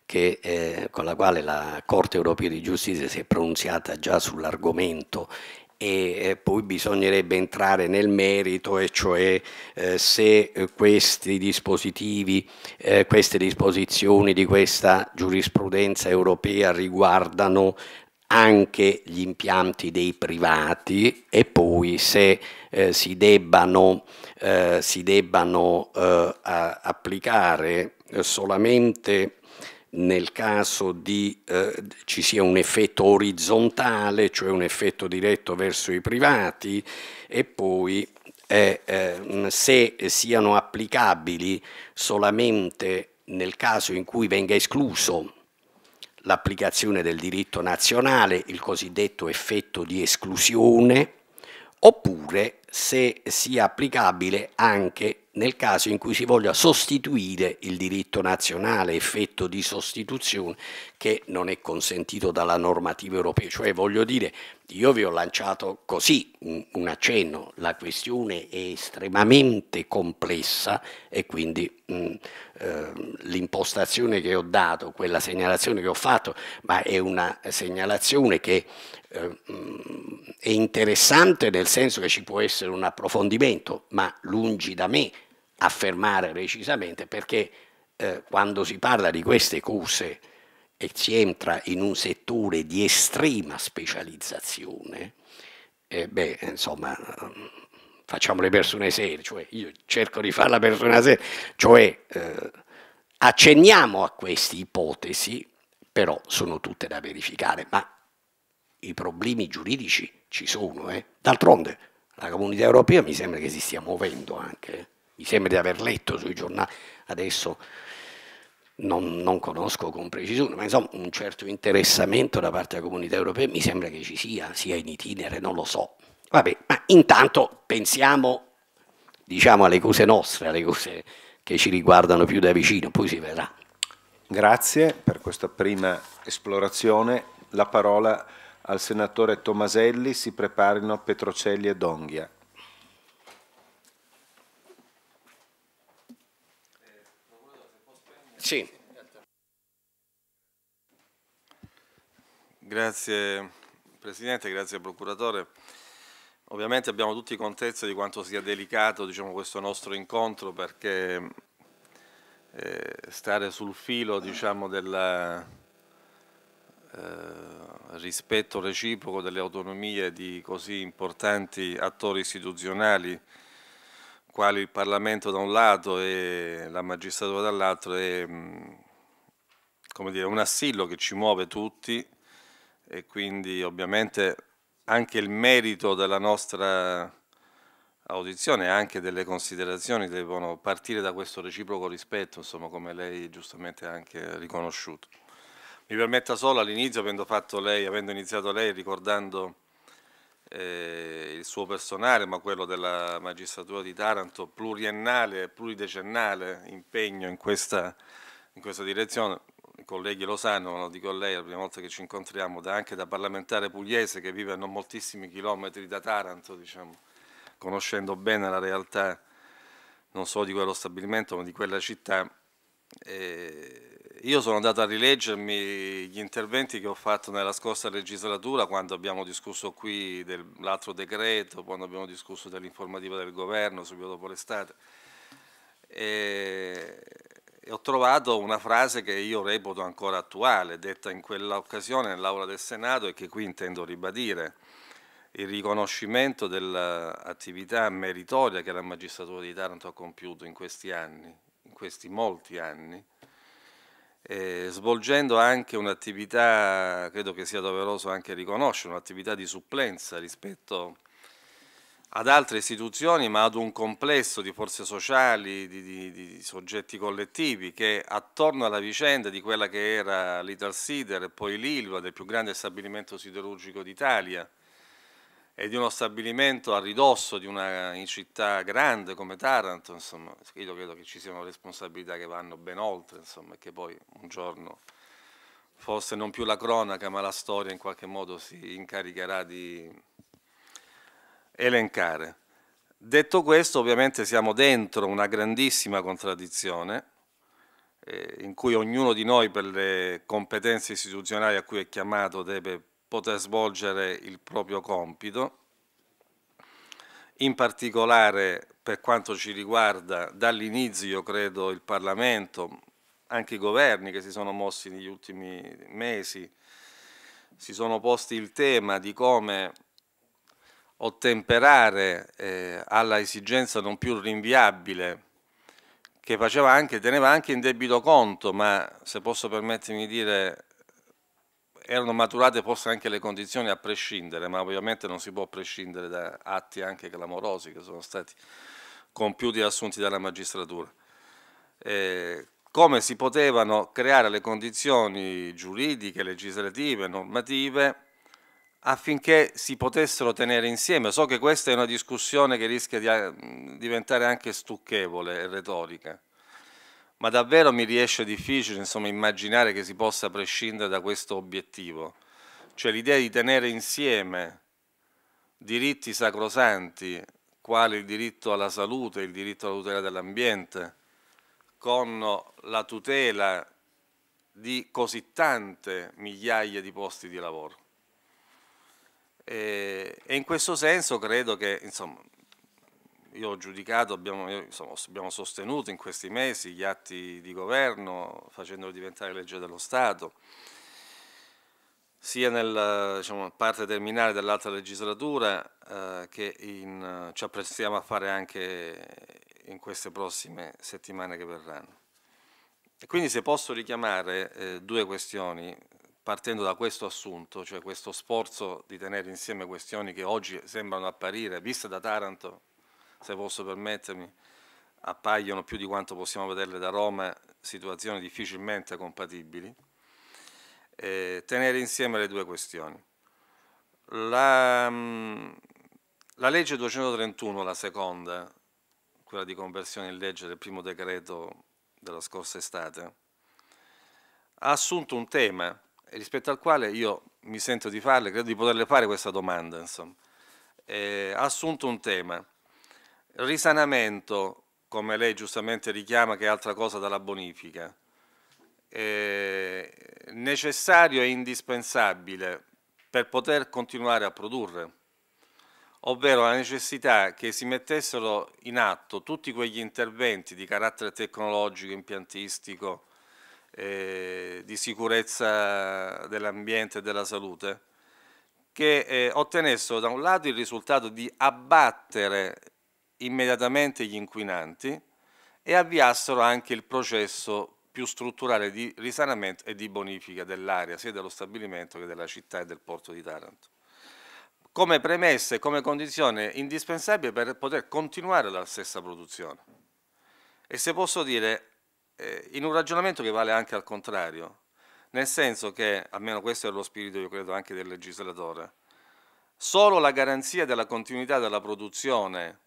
che, eh, con la quale la Corte europea di giustizia si è pronunziata già sull'argomento e poi bisognerebbe entrare nel merito e cioè eh, se eh, questi dispositivi, eh, queste disposizioni di questa giurisprudenza europea riguardano anche gli impianti dei privati e poi se eh, si debbano, eh, si debbano eh, applicare solamente nel caso di, eh, ci sia un effetto orizzontale, cioè un effetto diretto verso i privati, e poi eh, eh, se siano applicabili solamente nel caso in cui venga escluso l'applicazione del diritto nazionale, il cosiddetto effetto di esclusione, oppure se sia applicabile anche nel caso in cui si voglia sostituire il diritto nazionale, effetto di sostituzione, che non è consentito dalla normativa europea. Cioè voglio dire, io vi ho lanciato così un, un accenno, la questione è estremamente complessa e quindi mh, mm, eh, l'impostazione che ho dato, quella segnalazione che ho fatto, ma è una segnalazione che eh, mh, mm, è interessante nel senso che ci può essere un approfondimento, ma lungi da me affermare precisamente perché eh, quando si parla di queste cose e si entra in un settore di estrema specializzazione, eh, beh, insomma, facciamo le persone serie, cioè io cerco di fare la persona seria, cioè eh, accenniamo a queste ipotesi, però sono tutte da verificare, ma i problemi giuridici ci sono. Eh. D'altronde la comunità europea mi sembra che si stia muovendo anche. Eh mi sembra di aver letto sui giornali, adesso non, non conosco con precisione, ma insomma un certo interessamento da parte della comunità europea mi sembra che ci sia, sia in itinere, non lo so. Vabbè, ma intanto pensiamo, diciamo, alle cose nostre, alle cose che ci riguardano più da vicino, poi si vedrà. Grazie per questa prima esplorazione. La parola al senatore Tomaselli, si preparino Petrocelli e Donghia. Sì. Grazie Presidente, grazie Procuratore. Ovviamente abbiamo tutti contezza di quanto sia delicato diciamo, questo nostro incontro perché eh, stare sul filo diciamo, del eh, rispetto reciproco delle autonomie di così importanti attori istituzionali quali il Parlamento da un lato e la magistratura dall'altro è mm, dire, un assillo che ci muove tutti e quindi ovviamente anche il merito della nostra audizione e anche delle considerazioni devono partire da questo reciproco rispetto, insomma, come lei giustamente ha anche riconosciuto. Mi permetta solo all'inizio, avendo, avendo iniziato lei ricordando eh, il suo personale, ma quello della magistratura di Taranto, pluriennale, pluridecennale impegno in questa, in questa direzione. I colleghi lo sanno, lo dico a lei, è la prima volta che ci incontriamo, da, anche da parlamentare pugliese che vive a non moltissimi chilometri da Taranto, diciamo, conoscendo bene la realtà non solo di quello stabilimento, ma di quella città. Eh, io sono andato a rileggermi gli interventi che ho fatto nella scorsa legislatura quando abbiamo discusso qui dell'altro decreto, quando abbiamo discusso dell'informativa del governo subito dopo l'estate e, ho trovato una frase che io reputo ancora attuale, detta in quell'occasione nell'aula del Senato e che qui intendo ribadire il riconoscimento dell'attività meritoria che la magistratura di Taranto ha compiuto in questi anni, in questi molti anni, eh, svolgendo anche un'attività, credo che sia doveroso anche riconoscere, un'attività di supplenza rispetto ad altre istituzioni, ma ad un complesso di forze sociali, di, di, di soggetti collettivi che attorno alla vicenda di quella che era Little Sider e poi l'Ilva, del più grande stabilimento siderurgico d'Italia, e di uno stabilimento a ridosso di una città grande come Taranto, insomma, io credo che ci siano responsabilità che vanno ben oltre, insomma, che poi un giorno forse non più la cronaca, ma la storia in qualche modo si incaricherà di elencare. Detto questo, ovviamente siamo dentro una grandissima contraddizione eh, in cui ognuno di noi per le competenze istituzionali a cui è chiamato deve poter svolgere il proprio compito, in particolare per quanto ci riguarda dall'inizio io credo il Parlamento, anche i governi che si sono mossi negli ultimi mesi, si sono posti il tema di come ottemperare eh, alla esigenza non più rinviabile che faceva anche, teneva anche in debito conto, ma se posso permettermi di dire erano maturate forse anche le condizioni a prescindere, ma ovviamente non si può prescindere da atti anche clamorosi che sono stati compiuti e assunti dalla magistratura. Eh, come si potevano creare le condizioni giuridiche, legislative, normative affinché si potessero tenere insieme. So che questa è una discussione che rischia di mm, diventare anche stucchevole e retorica, ma davvero mi riesce difficile insomma, immaginare che si possa prescindere da questo obiettivo. Cioè l'idea di tenere insieme diritti sacrosanti, quali il diritto alla salute, il diritto alla tutela dell'ambiente, con la tutela di così tante migliaia di posti di lavoro. E, in questo senso credo che insomma, io ho giudicato, abbiamo, insomma, abbiamo, sostenuto in questi mesi gli atti di governo facendolo diventare legge dello Stato, sia nella diciamo, parte terminale dell'altra legislatura eh, che in, ci apprestiamo a fare anche in queste prossime settimane che verranno. E quindi se posso richiamare eh, due questioni partendo da questo assunto, cioè questo sforzo di tenere insieme questioni che oggi sembrano apparire, viste da Taranto, se posso permettermi, appaiono più di quanto possiamo vederle da Roma situazioni difficilmente compatibili, eh, tenere insieme le due questioni. La, mm, la legge 231, la seconda, quella di conversione in legge del primo decreto della scorsa estate, ha assunto un tema rispetto al quale io mi sento di farle, credo di poterle fare questa domanda, insomma. Eh, ha assunto un tema risanamento, come lei giustamente richiama, che è altra cosa dalla bonifica, è necessario e indispensabile per poter continuare a produrre, ovvero la necessità che si mettessero in atto tutti quegli interventi di carattere tecnologico, impiantistico, eh, di sicurezza dell'ambiente e della salute, che eh, ottenessero da un lato il risultato di abbattere immediatamente gli inquinanti e avviassero anche il processo più strutturale di risanamento e di bonifica dell'area, sia dello stabilimento che della città e del porto di Taranto. Come premessa e come condizione indispensabile per poter continuare la stessa produzione. E se posso dire, eh, in un ragionamento che vale anche al contrario, nel senso che, almeno questo è lo spirito, io credo, anche del legislatore, solo la garanzia della continuità della produzione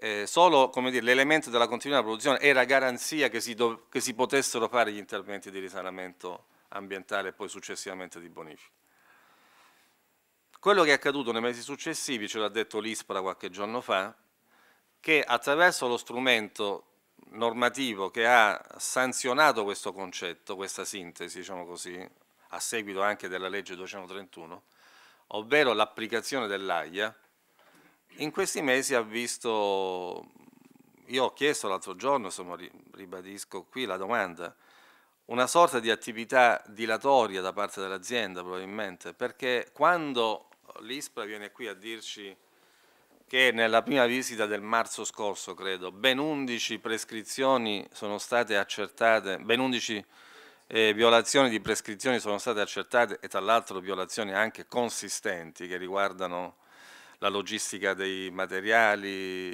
eh, solo l'elemento della continuità della produzione era garanzia che si, che si, potessero fare gli interventi di risanamento ambientale e poi successivamente di bonifica. Quello che è accaduto nei mesi successivi, ce l'ha detto l'ISPRA qualche giorno fa, che attraverso lo strumento normativo che ha sanzionato questo concetto, questa sintesi, diciamo così, a seguito anche della legge 231, ovvero l'applicazione dell'AIA, in questi mesi ha visto, io ho chiesto l'altro giorno, insomma ribadisco qui la domanda, una sorta di attività dilatoria da parte dell'azienda probabilmente, perché quando l'ISPRA viene qui a dirci che nella prima visita del marzo scorso, credo, ben 11 prescrizioni sono state accertate, ben 11 eh, violazioni di prescrizioni sono state accertate e tra l'altro violazioni anche consistenti che riguardano la logistica dei materiali,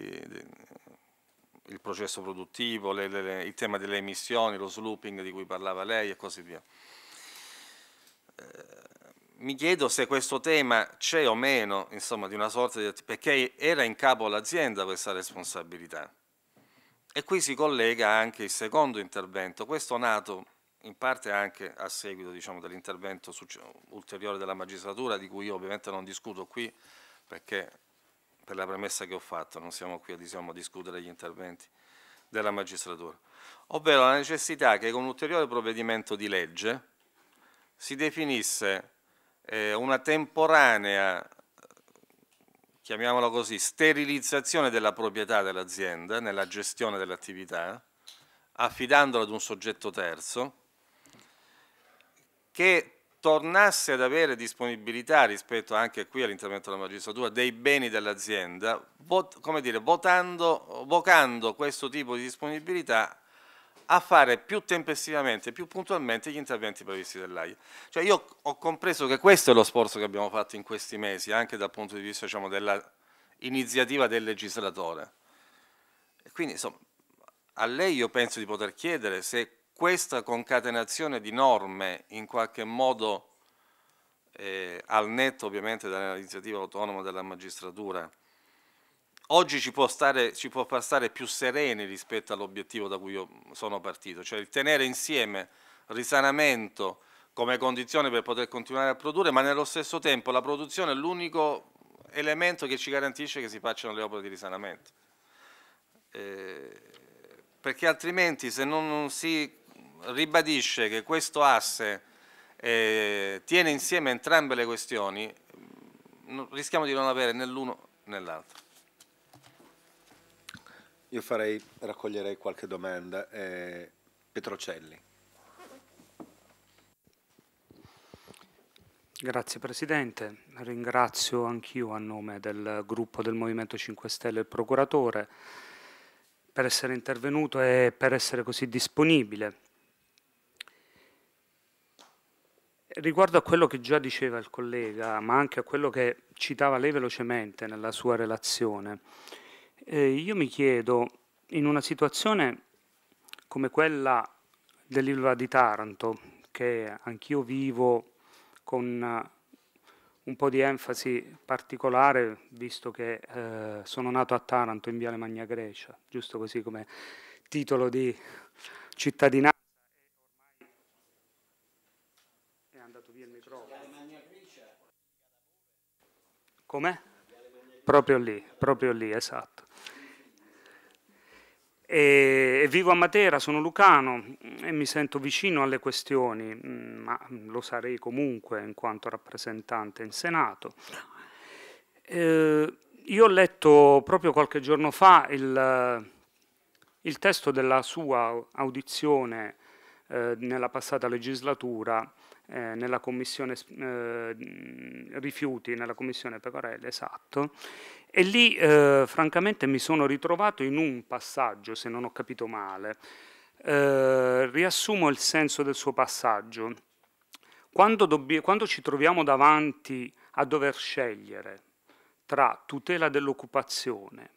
il processo produttivo, le, le, il tema delle emissioni, lo slooping di cui parlava lei e così via. Eh, mi chiedo se questo tema c'è o meno, insomma, di una sorta di... perché era in capo all'azienda questa responsabilità. E qui si collega anche il secondo intervento, questo nato in parte anche a seguito diciamo, dell'intervento ulteriore della magistratura, di cui io ovviamente non discuto qui, perché per la premessa che ho fatto, non siamo qui diciamo, a discutere gli interventi della magistratura, ovvero la necessità che con un ulteriore provvedimento di legge si definisse eh, una temporanea, chiamiamola così, sterilizzazione della proprietà dell'azienda nella gestione dell'attività, affidandola ad un soggetto terzo, che tornasse ad avere disponibilità rispetto anche qui all'intervento della magistratura dei beni dell'azienda, come dire, votando, vocando questo tipo di disponibilità a fare più tempestivamente, più puntualmente gli interventi previsti dall'AIA. Cioè io ho compreso che questo è lo sforzo che abbiamo fatto in questi mesi, anche dal punto di vista diciamo, dell'iniziativa del legislatore. Quindi insomma, a lei io penso di poter chiedere se questa concatenazione di norme in qualche modo eh, al netto ovviamente dall'iniziativa autonoma della magistratura, oggi ci può, stare, ci può far stare più sereni rispetto all'obiettivo da cui io sono partito, cioè il tenere insieme risanamento come condizione per poter continuare a produrre, ma nello stesso tempo la produzione è l'unico elemento che ci garantisce che si facciano le opere di risanamento. Eh, perché altrimenti se non si ribadisce che questo asse eh, tiene insieme entrambe le questioni, mm, rischiamo di non avere né l'uno né l'altro. Io farei, raccoglierei qualche domanda. Eh, Petrocelli. Grazie Presidente, ringrazio anch'io a nome del gruppo del Movimento 5 Stelle il Procuratore per essere intervenuto e per essere così disponibile. Riguardo a quello che già diceva il collega, ma anche a quello che citava lei velocemente nella sua relazione, eh, io mi chiedo, in una situazione come quella dell'Ilva di Taranto, che anch'io vivo con eh, un po' di enfasi particolare, visto che eh, sono nato a Taranto in Viale Magna Grecia, giusto così come titolo di cittadinanza Com'è? Proprio lì, proprio lì, esatto. E, e vivo a Matera, sono lucano e mi sento vicino alle questioni, mm, ma lo sarei comunque in quanto rappresentante in Senato. Eh, io ho letto proprio qualche giorno fa il, il testo della sua audizione eh, nella passata legislatura eh, nella commissione eh, rifiuti, nella commissione Pecorelle, esatto, e lì eh, francamente mi sono ritrovato in un passaggio, se non ho capito male. Eh, riassumo il senso del suo passaggio. Quando, quando ci troviamo davanti a dover scegliere tra tutela dell'occupazione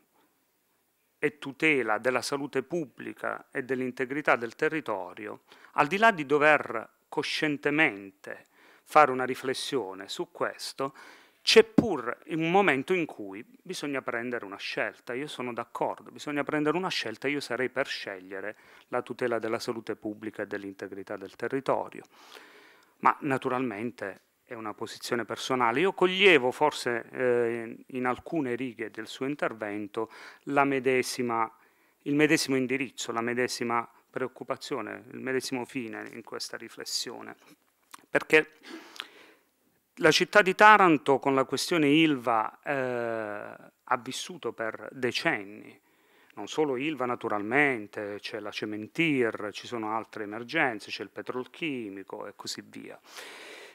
e tutela della salute pubblica e dell'integrità del territorio, al di là di dover coscientemente fare una riflessione su questo, c'è pur un momento in cui bisogna prendere una scelta, io sono d'accordo, bisogna prendere una scelta, io sarei per scegliere la tutela della salute pubblica e dell'integrità del territorio, ma naturalmente è una posizione personale. Io coglievo forse eh, in alcune righe del suo intervento medesima, il medesimo indirizzo, la medesima preoccupazione, il medesimo fine in questa riflessione, perché la città di Taranto con la questione Ilva eh, ha vissuto per decenni, non solo Ilva naturalmente, c'è la Cementir, ci sono altre emergenze, c'è il petrolchimico e così via,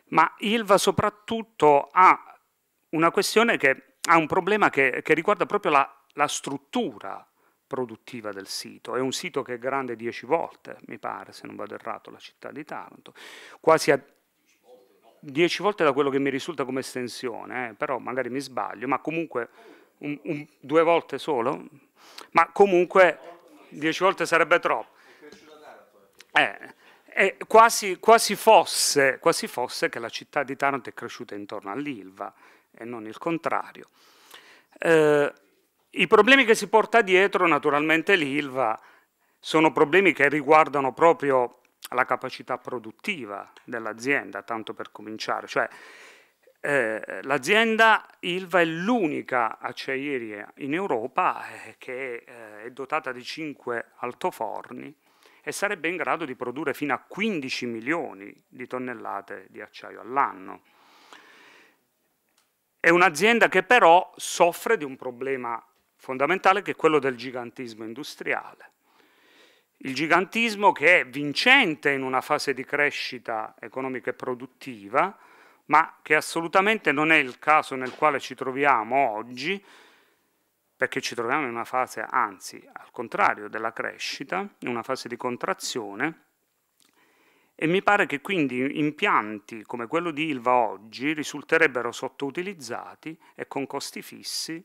ma Ilva soprattutto ha una questione che ha un problema che, che riguarda proprio la, la struttura produttiva del sito. È un sito che è grande dieci volte, mi pare, se non vado errato, la città di Taranto, quasi a dieci volte da quello che mi risulta come estensione, eh, però magari mi sbaglio, ma comunque un, un, due volte solo? Ma comunque dieci volte sarebbe troppo. Eh, eh, quasi, quasi, fosse, quasi fosse che la città di Taranto è cresciuta intorno all'Ilva e non il contrario. Eh, i problemi che si porta dietro naturalmente l'ILVA sono problemi che riguardano proprio la capacità produttiva dell'azienda, tanto per cominciare. Cioè, eh, l'azienda ILVA è l'unica acciaieria in Europa eh, che eh, è dotata di 5 altoforni e sarebbe in grado di produrre fino a 15 milioni di tonnellate di acciaio all'anno. È un'azienda che però soffre di un problema fondamentale che è quello del gigantismo industriale. Il gigantismo che è vincente in una fase di crescita economica e produttiva, ma che assolutamente non è il caso nel quale ci troviamo oggi, perché ci troviamo in una fase, anzi, al contrario della crescita, in una fase di contrazione, e mi pare che quindi impianti come quello di Ilva oggi risulterebbero sottoutilizzati e con costi fissi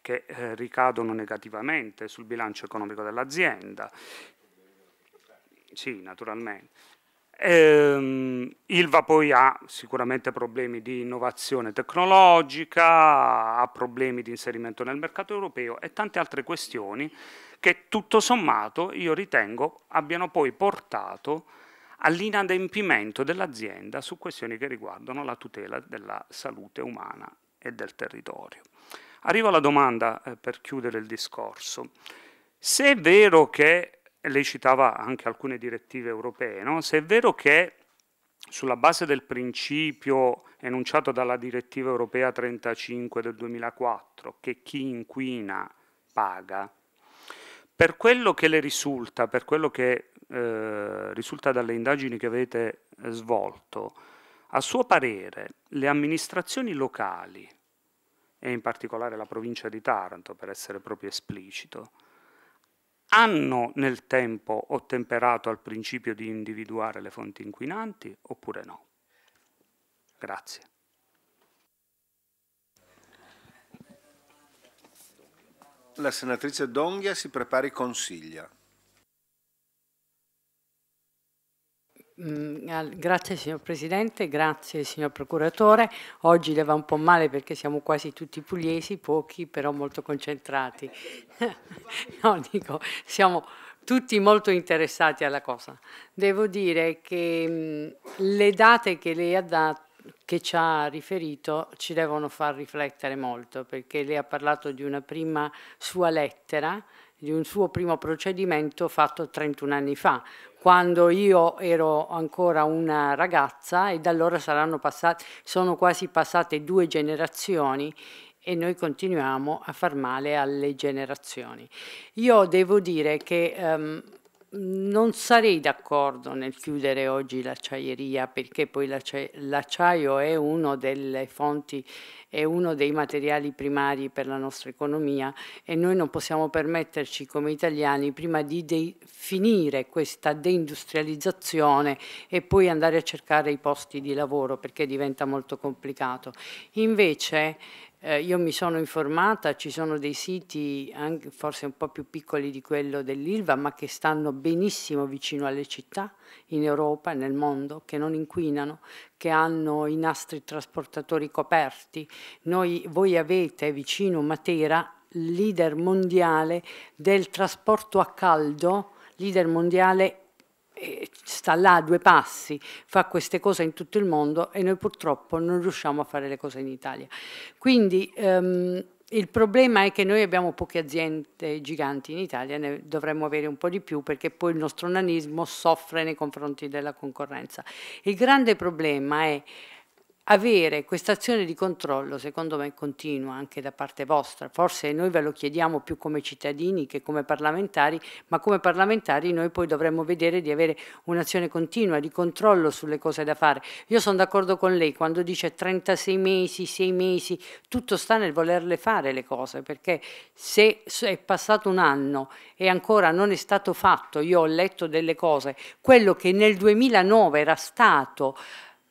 che eh, ricadono negativamente sul bilancio economico dell'azienda. Sì, naturalmente. Ehm, Ilva poi ha sicuramente problemi di innovazione tecnologica, ha problemi di inserimento nel mercato europeo e tante altre questioni che tutto sommato io ritengo abbiano poi portato all'inadempimento dell'azienda su questioni che riguardano la tutela della salute umana e del territorio. Arriva la domanda eh, per chiudere il discorso. Se è vero che, lei citava anche alcune direttive europee, no? se è vero che sulla base del principio enunciato dalla direttiva europea 35 del 2004, che chi inquina paga, per quello che le risulta, per quello che eh, risulta dalle indagini che avete eh, svolto, a suo parere le amministrazioni locali e in particolare la provincia di Taranto, per essere proprio esplicito, hanno nel tempo ottemperato al principio di individuare le fonti inquinanti oppure no? Grazie. La senatrice Donghia si prepari consiglia. Mm, grazie signor Presidente, grazie signor Procuratore. Oggi le va un po' male perché siamo quasi tutti pugliesi, pochi però molto concentrati. no, dico, siamo tutti molto interessati alla cosa. Devo dire che mm, le date che lei ha dato che ci ha riferito ci devono far riflettere molto, perché lei ha parlato di una prima sua lettera, di un suo primo procedimento fatto 31 anni fa, quando io ero ancora una ragazza e da allora saranno passate, sono quasi passate due generazioni e noi continuiamo a far male alle generazioni. Io devo dire che... Um, non sarei d'accordo nel chiudere oggi l'acciaieria perché poi l'acciaio è una delle fonti, è uno dei materiali primari per la nostra economia e noi non possiamo permetterci come italiani prima di finire questa deindustrializzazione e poi andare a cercare i posti di lavoro perché diventa molto complicato. Invece eh, io mi sono informata, ci sono dei siti anche, forse un po' più piccoli di quello dell'Ilva, ma che stanno benissimo vicino alle città in Europa e nel mondo, che non inquinano, che hanno i nastri trasportatori coperti. Noi, voi avete vicino Matera leader mondiale del trasporto a caldo, leader mondiale sta là a due passi, fa queste cose in tutto il mondo e noi purtroppo non riusciamo a fare le cose in Italia. Quindi ehm, il problema è che noi abbiamo poche aziende giganti in Italia, ne dovremmo avere un po' di più perché poi il nostro nanismo soffre nei confronti della concorrenza. Il grande problema è avere questa azione di controllo, secondo me continua anche da parte vostra, forse noi ve lo chiediamo più come cittadini che come parlamentari, ma come parlamentari noi poi dovremmo vedere di avere un'azione continua di controllo sulle cose da fare. Io sono d'accordo con lei quando dice 36 mesi, 6 mesi, tutto sta nel volerle fare le cose, perché se è passato un anno e ancora non è stato fatto, io ho letto delle cose, quello che nel 2009 era stato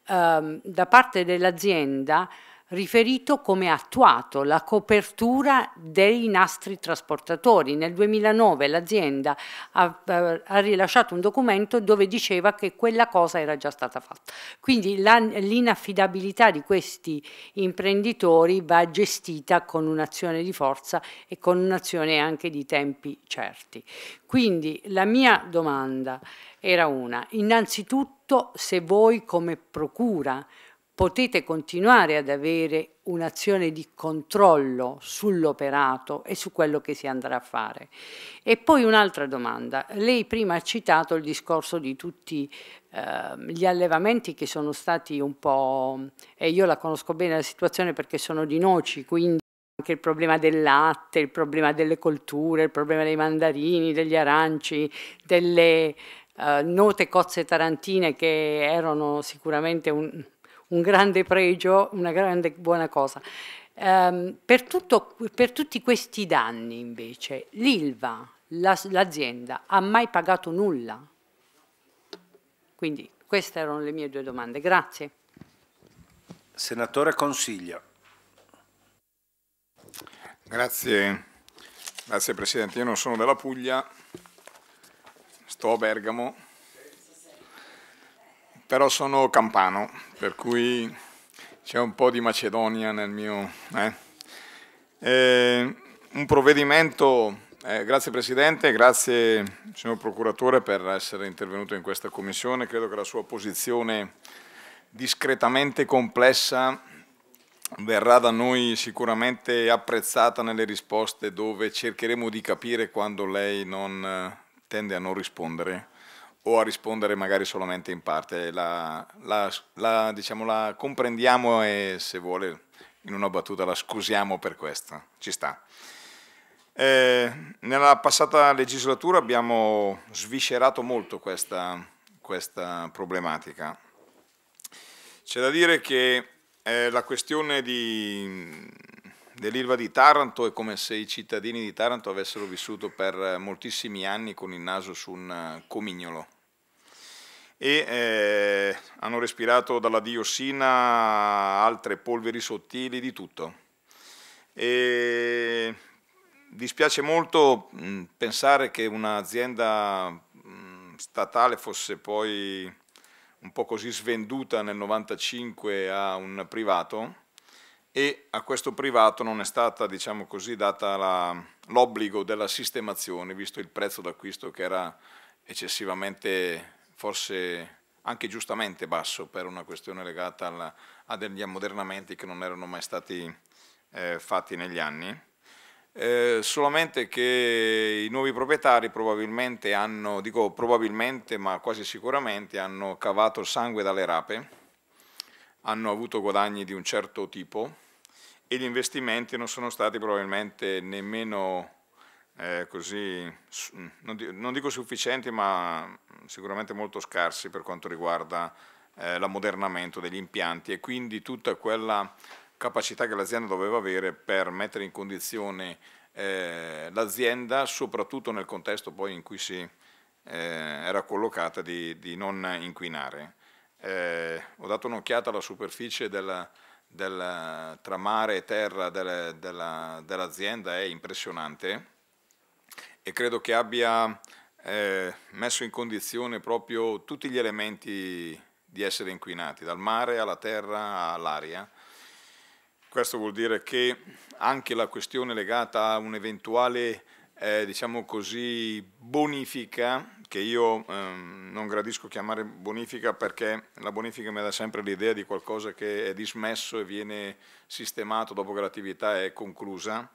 Ehm, da parte dell'azienda riferito come ha attuato la copertura dei nastri trasportatori. Nel 2009 l'azienda ha, eh, ha, rilasciato un documento dove diceva che quella cosa era già stata fatta. Quindi l'inaffidabilità di questi imprenditori va gestita con un'azione di forza e con un'azione anche di tempi certi. Quindi la mia domanda era una, innanzitutto se voi come procura potete continuare ad avere un'azione di controllo sull'operato e su quello che si andrà a fare. E poi un'altra domanda. Lei prima ha citato il discorso di tutti eh, gli allevamenti che sono stati un po'... e io la conosco bene la situazione perché sono di noci, quindi anche il problema del latte, il problema delle colture, il problema dei mandarini, degli aranci, delle eh, note cozze tarantine che erano sicuramente un, un grande pregio, una grande buona cosa. Um, per, tutto, per, tutti questi danni invece l'ILVA, l'azienda, ha mai pagato nulla? Quindi queste erano le mie due domande, grazie. Senatore Consiglio. Grazie, grazie Presidente. Io non sono della Puglia, sto a Bergamo però sono campano, per cui c'è un po' di Macedonia nel mio... Eh. un provvedimento eh, grazie Presidente, grazie signor Procuratore per essere intervenuto in questa Commissione. Credo che la sua posizione discretamente complessa verrà da noi sicuramente apprezzata nelle risposte dove cercheremo di capire quando lei non, eh, tende a non rispondere o a rispondere magari solamente in parte. La, la, la, diciamo, la comprendiamo e se vuole in una battuta la scusiamo per questo, ci sta. Eh, nella passata legislatura abbiamo sviscerato molto questa, questa problematica. C'è da dire che eh, la questione di, dell'Ilva di Taranto è come se i cittadini di Taranto avessero vissuto per eh, moltissimi anni con il naso su un eh, comignolo e eh, hanno respirato dalla diossina altre polveri sottili di tutto. E dispiace molto mh, mm, pensare che un'azienda mm, statale fosse poi un po' così svenduta nel 95 a un privato e a questo privato non è stata diciamo così, data l'obbligo della sistemazione, visto il prezzo d'acquisto che era eccessivamente, forse anche giustamente basso per una questione legata alla, a degli ammodernamenti che non erano mai stati eh, fatti negli anni. Eh, solamente che i nuovi proprietari probabilmente hanno, dico probabilmente ma quasi sicuramente, hanno cavato il sangue dalle rape hanno avuto guadagni di un certo tipo e gli investimenti non sono stati probabilmente nemmeno eh, così, non dico sufficienti, ma sicuramente molto scarsi per quanto riguarda eh, l'ammodernamento degli impianti e quindi tutta quella capacità che l'azienda doveva avere per mettere in condizione eh, l'azienda, soprattutto nel contesto poi in cui si eh, era collocata, di, di non inquinare. Eh, ho dato un'occhiata alla superficie della, della, tra mare e terra della, dell'azienda, è impressionante e credo che abbia eh, messo in condizione proprio tutti gli elementi di essere inquinati, dal mare alla terra all'aria. Questo vuol dire che anche la questione legata a un'eventuale, eh, diciamo così, bonifica che io ehm, non gradisco chiamare bonifica perché la bonifica mi dà sempre l'idea di qualcosa che è dismesso e viene sistemato dopo che l'attività è conclusa,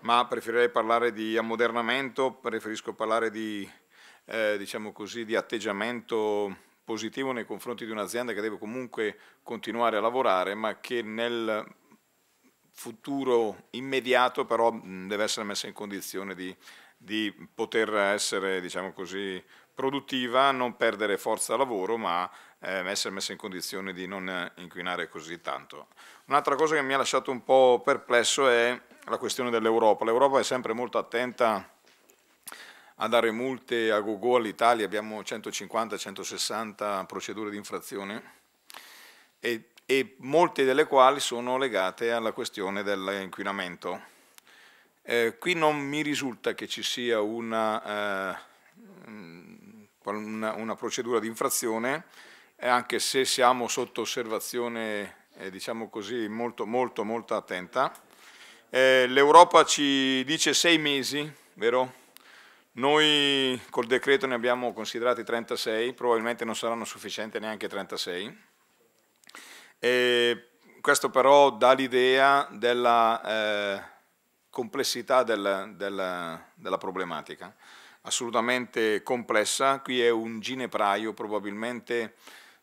ma preferirei parlare di ammodernamento, preferisco parlare di, eh, diciamo così, di atteggiamento positivo nei confronti di un'azienda che deve comunque continuare a lavorare, ma che nel futuro immediato però deve essere messa in condizione di di poter essere, diciamo così, produttiva, non perdere forza lavoro, ma eh, essere messa in condizione di non inquinare così tanto. Un'altra cosa che mi ha lasciato un po' perplesso è la questione dell'Europa. L'Europa è sempre molto attenta a dare multe a gogo all'Italia, abbiamo 150-160 procedure di infrazione e, e molte delle quali sono legate alla questione dell'inquinamento eh, qui non mi risulta che ci sia una, eh, mm, una, una procedura di infrazione, eh, anche se siamo sotto osservazione, eh, diciamo così, molto, molto, molto attenta. Eh, L'Europa ci dice sei mesi, vero? Noi col decreto ne abbiamo considerati 36, probabilmente non saranno sufficienti neanche 36. E eh, questo però dà l'idea della complessità del, del, della problematica, assolutamente complessa, qui è un ginepraio probabilmente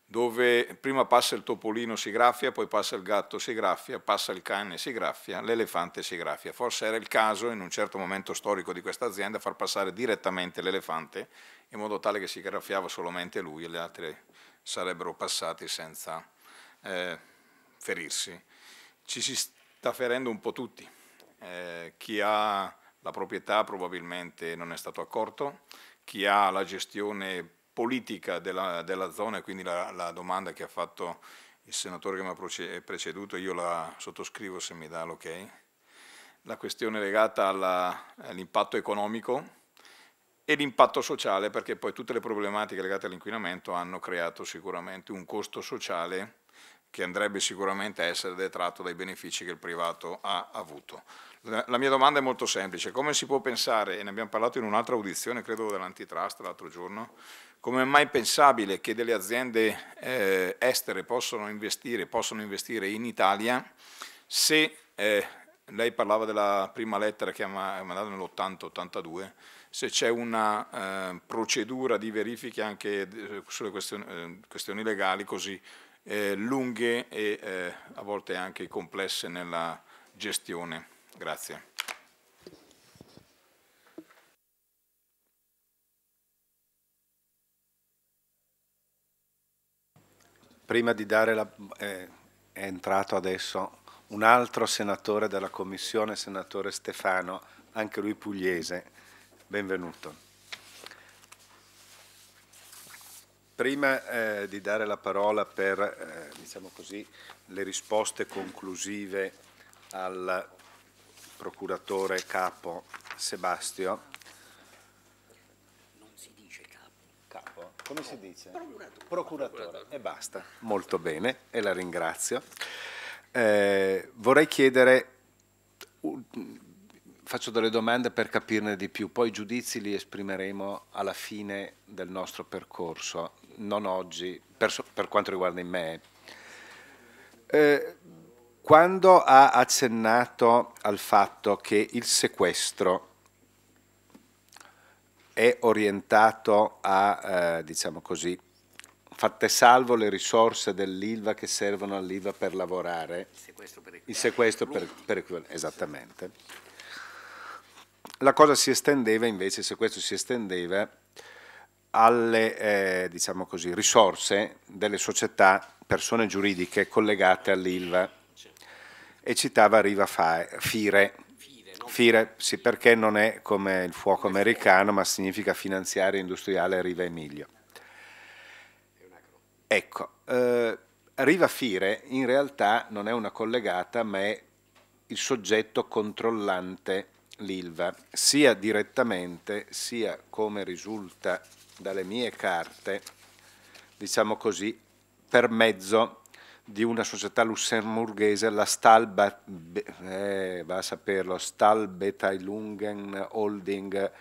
dove prima passa il topolino si graffia, poi passa il gatto si graffia, passa il cane si graffia, l'elefante si graffia. Forse era il caso in un certo momento storico di questa azienda far passare direttamente l'elefante in modo tale che si graffiava solamente lui e gli altri sarebbero passati senza eh, ferirsi. Ci si sta ferendo un po' tutti eh, chi ha la proprietà probabilmente non è stato accorto, chi ha la gestione politica della, della zona e quindi la, la, domanda che ha fatto il senatore che mi ha preceduto, io la sottoscrivo se mi dà l'ok, okay. la questione legata all'impatto economico e l'impatto sociale perché poi tutte le problematiche legate all'inquinamento hanno creato sicuramente un costo sociale che andrebbe sicuramente a essere detratto dai benefici che il privato ha avuto. La mia domanda è molto semplice, come si può pensare, e ne abbiamo parlato in un'altra audizione, credo dell'antitrust l'altro giorno, come è mai pensabile che delle aziende eh, estere possano investire, possono investire in Italia se, eh, lei parlava della prima lettera che ha mandato nell'80-82, se c'è una eh, procedura di verifiche anche eh, sulle questioni, eh, questioni legali così eh, lunghe e eh, a volte anche complesse nella gestione. Grazie. Prima di dare la... Eh, è entrato adesso un altro senatore della Commissione, senatore Stefano, anche lui pugliese. Benvenuto. Prima eh, di dare la parola per eh, diciamo così, le risposte conclusive al procuratore capo Sebastio. Non si dice capo. Capo? Come si dice? Procuratore. Procuratore. E basta. Molto bene e la ringrazio. Eh, vorrei chiedere, faccio delle domande per capirne di più, poi i giudizi li esprimeremo alla fine del nostro percorso non oggi, per, per quanto riguarda in me. Eh, quando ha accennato al fatto che il sequestro è orientato a, eh, diciamo così, fatte salvo le risorse dell'ILVA che servono all'ILVA per lavorare, il sequestro per equivalente, per, per esattamente. La cosa si estendeva invece, il sequestro si estendeva alle eh, diciamo così, risorse delle società, persone giuridiche collegate all'ILVA e citava Riva Fae, Fire. Fire, sì, perché non è come il fuoco americano, ma significa finanziaria industriale Riva Emilio. Ecco, eh, Riva Fire in realtà non è una collegata, ma è il soggetto controllante l'ILVA, sia direttamente sia come risulta dalle mie carte, diciamo così, per mezzo di una società lussemburghese, la Stalba, eh, va a saperlo, Stalbetailungen Holding,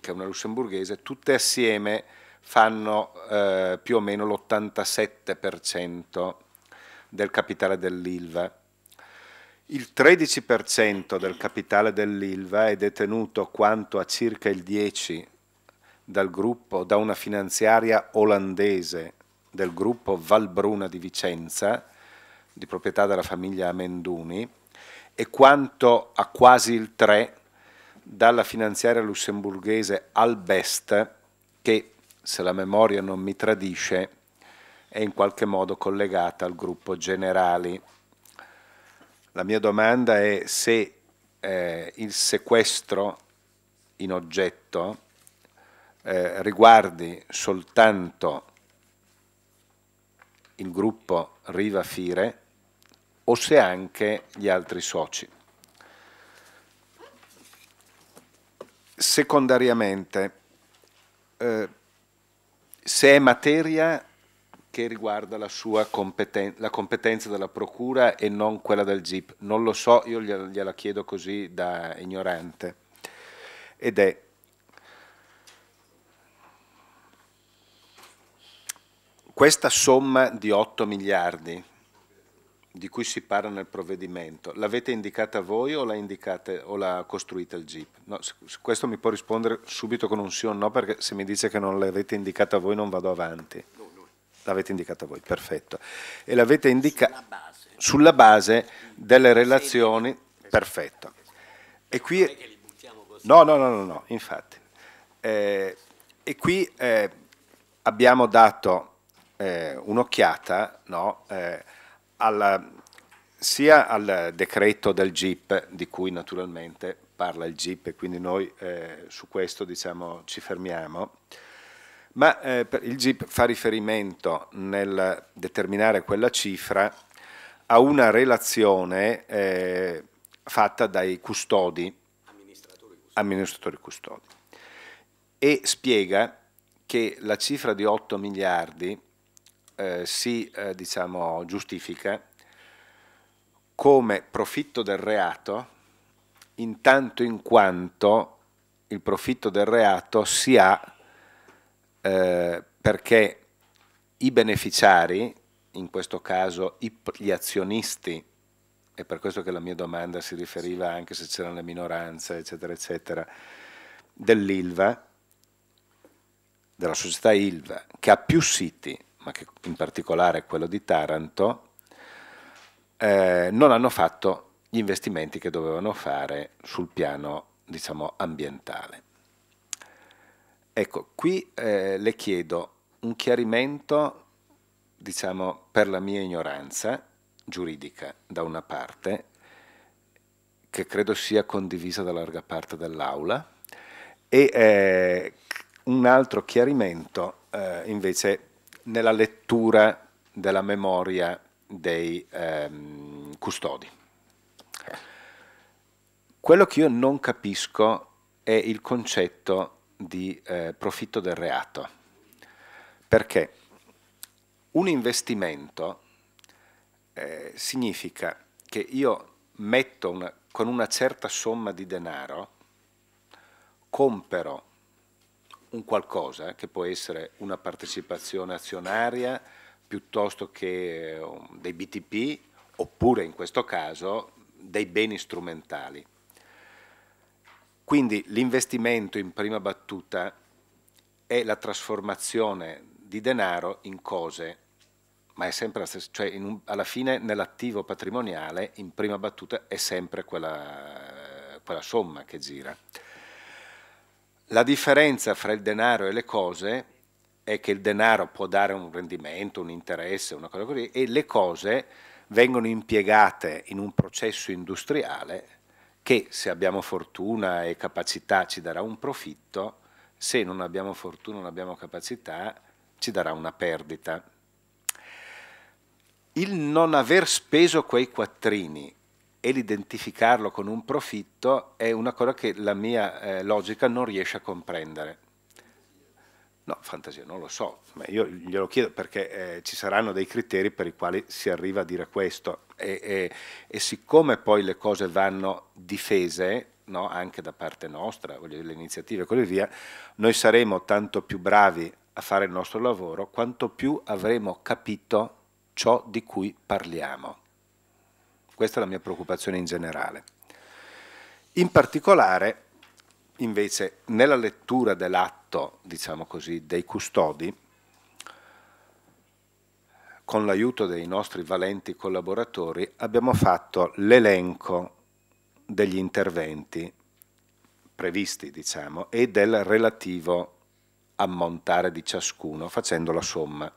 che è una lussemburghese, tutte assieme fanno eh, più o meno l'87% del capitale dell'ILVA. Il 13% del capitale dell'ILVA è detenuto quanto a circa il 10% dal gruppo, da una finanziaria olandese del gruppo Valbruna di Vicenza, di proprietà della famiglia Amenduni, e quanto a quasi il 3% dalla finanziaria lussemburghese Albest, che, se la memoria non mi tradisce, è in qualche modo collegata al gruppo Generali. La mia domanda è se eh, il sequestro in oggetto eh, riguardi soltanto il gruppo Riva Fire o se anche gli altri soci. Secondariamente, eh, se è materia che riguarda la sua competen- la competenza della Procura e non quella del GIP. Non lo so, io gliela chiedo così da ignorante. Ed è questa somma di 8 miliardi di cui si parla nel provvedimento, l'avete indicata voi o la, indicate, o la costruite il GIP? No, questo mi può rispondere subito con un sì o un no, perché se mi dice che non l'avete indicata voi non vado avanti. No, l'avete indicata voi, perfetto. E l'avete indicata sulla base, sulla base delle relazioni, perfetto. E qui... No, no, no, no, no infatti. Eh, e qui eh, abbiamo dato eh, un'occhiata no, eh, alla, sia al decreto del GIP, di cui naturalmente parla il GIP e quindi noi eh, su questo diciamo, ci fermiamo, ma eh, il GIP fa riferimento nel determinare quella cifra a una relazione eh, fatta dai custodi, amministratori custodi, amministratori custodi, e spiega che la cifra di 8 miliardi eh, si eh, diciamo, giustifica come profitto del reato intanto in quanto il profitto del reato si ha eh, perché i beneficiari, in questo caso gli azionisti, e per questo che la mia domanda si riferiva anche se c'erano le minoranze, eccetera, eccetera, dell'ILVA, della società ILVA, che ha più siti, ma che in particolare quello di Taranto, eh, non hanno fatto gli investimenti che dovevano fare sul piano diciamo, ambientale. Ecco, qui eh, le chiedo un chiarimento, diciamo, per la mia ignoranza giuridica, da una parte, che credo sia condivisa da larga parte dell'Aula, e eh, un altro chiarimento eh, invece nella lettura della memoria dei ehm, custodi. Quello che io non capisco è il concetto di eh, profitto del reato. Perché un investimento eh, significa che io metto una, con una certa somma di denaro, compro un qualcosa che può essere una partecipazione azionaria piuttosto che eh, dei BTP oppure in questo caso dei beni strumentali quindi l'investimento in prima battuta è la trasformazione di denaro in cose, ma è sempre la stessa, cioè un, alla fine nell'attivo patrimoniale in prima battuta è sempre quella, quella somma che gira. La differenza fra il denaro e le cose è che il denaro può dare un rendimento, un interesse, una cosa così, e le cose vengono impiegate in un processo industriale che se abbiamo fortuna e capacità ci darà un profitto, se non abbiamo fortuna, non abbiamo capacità, ci darà una perdita. Il non aver speso quei quattrini e l'identificarlo con un profitto è una cosa che la mia eh, logica non riesce a comprendere. No, fantasia, non lo so, ma io glielo chiedo perché eh, ci saranno dei criteri per i quali si arriva a dire questo e, e, e siccome poi le cose vanno difese, no, anche da parte nostra, voglio dire, le iniziative e così via, noi saremo tanto più bravi a fare il nostro lavoro quanto più avremo capito ciò di cui parliamo. Questa è la mia preoccupazione in generale. In particolare Invece nella lettura dell'atto, diciamo così, dei custodi, con l'aiuto dei nostri valenti collaboratori, abbiamo fatto l'elenco degli interventi previsti, diciamo, e del relativo ammontare di ciascuno, facendo la somma.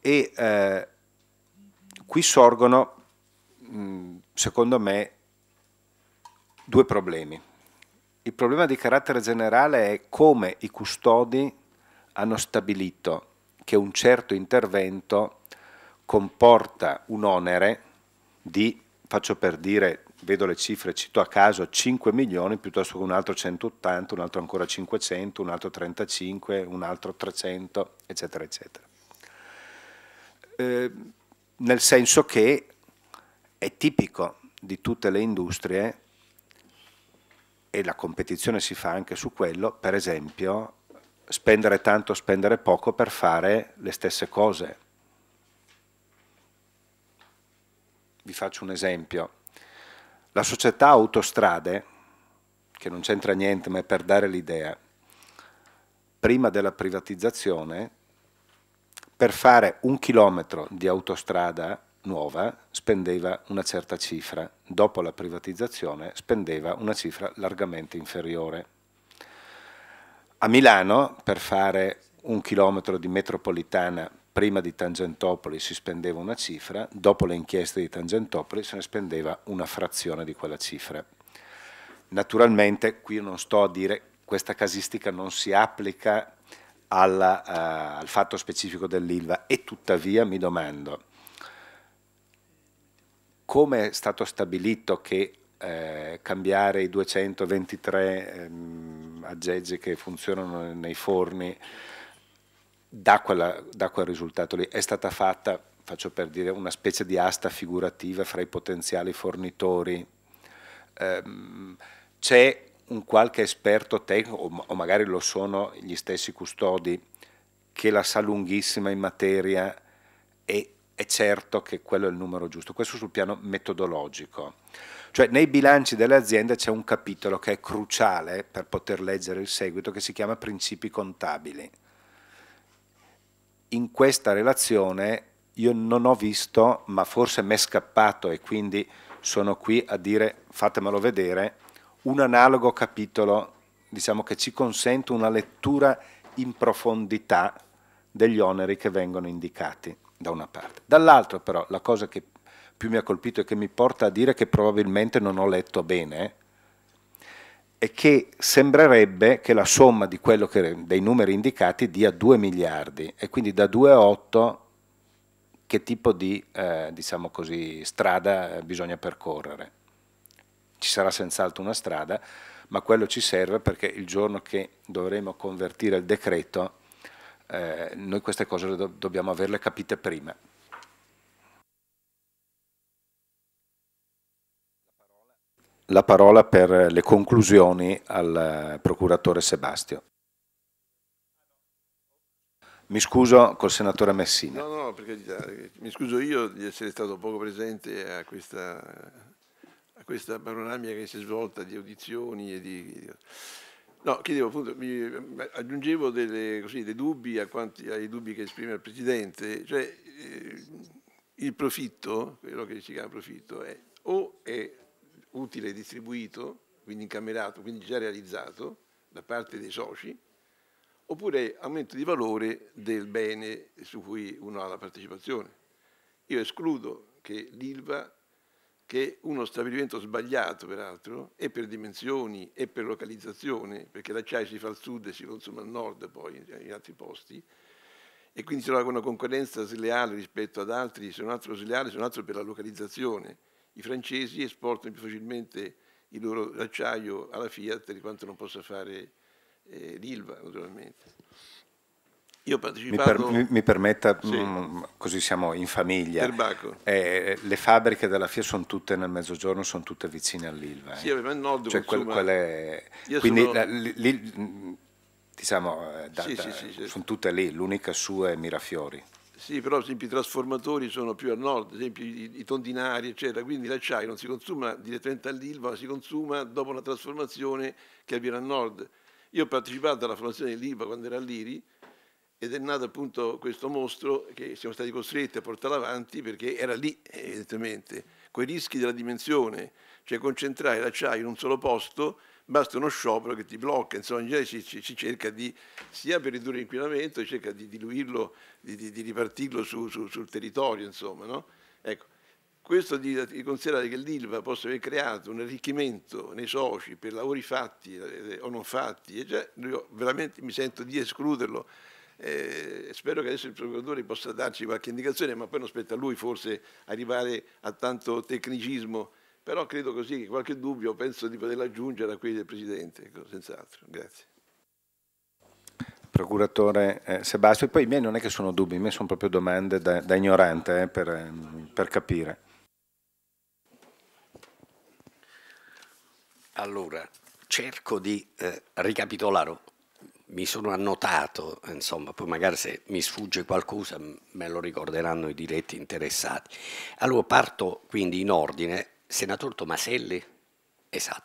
E eh, qui sorgono, secondo me, due problemi. Il problema di carattere generale è come i custodi hanno stabilito che un certo intervento comporta un onere di, faccio per dire, vedo le cifre, cito a caso, 5 milioni piuttosto che un altro 180, un altro ancora 500, un altro 35, un altro 300, eccetera, eccetera. Eh, nel senso che è tipico di tutte le industrie e la competizione si fa anche su quello, per esempio spendere tanto, spendere poco per fare le stesse cose. Vi faccio un esempio. La società Autostrade, che non c'entra niente ma è per dare l'idea, prima della privatizzazione, per fare un chilometro di autostrada nuova spendeva una certa cifra, dopo la privatizzazione spendeva una cifra largamente inferiore. A Milano, per fare un chilometro di metropolitana prima di Tangentopoli si spendeva una cifra, dopo le inchieste di Tangentopoli se ne spendeva una frazione di quella cifra. Naturalmente qui non sto a dire questa casistica non si applica alla, uh, al fatto specifico dell'ILVA e tuttavia mi domando come è stato stabilito che eh, cambiare i 223 ehm, aggeggi che funzionano nei forni da, quella, dà quel risultato lì? È stata fatta, faccio per dire, una specie di asta figurativa fra i potenziali fornitori? Ehm, c'è un qualche esperto tecnico, o magari lo sono gli stessi custodi, che la sa lunghissima in materia e è certo che quello è il numero giusto, questo sul piano metodologico. Cioè nei bilanci delle aziende c'è un capitolo che è cruciale per poter leggere il seguito che si chiama principi contabili. In questa relazione io non ho visto, ma forse mi è scappato e quindi sono qui a dire fatemelo vedere, un analogo capitolo diciamo, che ci consente una lettura in profondità degli oneri che vengono indicati da una parte. Dall'altra però la cosa che più mi ha colpito e che mi porta a dire che probabilmente non ho letto bene è che sembrerebbe che la somma che, dei numeri indicati dia 2 miliardi e quindi da 2 a 8 che tipo di eh, diciamo così, strada eh, bisogna percorrere. Ci sarà senz'altro una strada, ma quello ci serve perché il giorno che dovremo convertire il decreto eh, noi queste cose do dobbiamo averle capite prima. La parola per le conclusioni al eh, procuratore Sebastio. Mi scuso col senatore Messina. No, no, perché eh, mi scuso io di essere stato poco presente a questa, a questa panoramica che si è svolta di audizioni e di... No, chiedevo appunto, mi, aggiungevo delle, così, dei dubbi quanti, ai dubbi che esprime il Presidente, cioè eh, il profitto, quello che si chiama profitto, è o è utile distribuito, quindi incamerato, quindi già realizzato da parte dei soci, oppure è aumento di valore del bene su cui uno ha la partecipazione. Io escludo che l'ILVA che uno stabilimento sbagliato, peraltro, e per dimensioni e per localizzazione, perché l'acciaio si fa al sud e si consuma al nord poi, in altri posti, e quindi si trova con una concorrenza sleale rispetto ad altri, se non altro sleale, se non altro per la localizzazione. I francesi esportano più facilmente il loro acciaio alla Fiat di quanto non possa fare eh, l'Ilva, naturalmente. Io partecipato... mi, per, mi, permetta, sì. mh, mm, così siamo in famiglia. Eh, le fabbriche della FIA sono tutte nel mezzogiorno, sono tutte vicine all'Ilva. Eh. Sì, nel nord. Cioè, quel, quelle... Quindi sono... la, li, mm, diciamo, eh, da, sì, da, sì, sono certo. tutte lì, l'unica sua è Mirafiori. Sì, però esempio, i trasformatori sono più a nord, ad esempio i, i tondinari, eccetera, quindi l'acciaio non si consuma direttamente all'Ilva, ma si consuma dopo una trasformazione che avviene a nord. Io ho partecipato alla formazione dell'Ilva quando era all'Iri, ed è nato appunto questo mostro che siamo stati costretti a portare avanti perché era lì, evidentemente, con rischi della dimensione, cioè concentrare l'acciaio in un solo posto, basta uno sciopero che ti blocca, insomma in genere si, si, si cerca di, sia per ridurre l'inquinamento, si cerca di diluirlo, di, di, di ripartirlo su, su, sul territorio, insomma. No? Ecco, questo di, di, considerare che l'ILVA possa aver creato un arricchimento nei soci per lavori fatti eh, o non fatti, e già, io veramente mi sento di escluderlo eh, spero che adesso il procuratore possa darci qualche indicazione, ma poi non aspetta lui forse arrivare a tanto tecnicismo, però credo così che qualche dubbio penso di poterlo aggiungere a quelli del Presidente, ecco, senz'altro. Grazie. Procuratore eh, Sebastio, poi i miei non è che sono dubbi, i miei sono proprio domande da, da ignorante eh, per, ehm, per capire. Allora, cerco di eh, ricapitolare mi sono annotato, insomma, poi magari se mi sfugge qualcosa me lo ricorderanno i diretti interessati. Allora parto quindi in ordine, senatore Tomaselli? Esatto.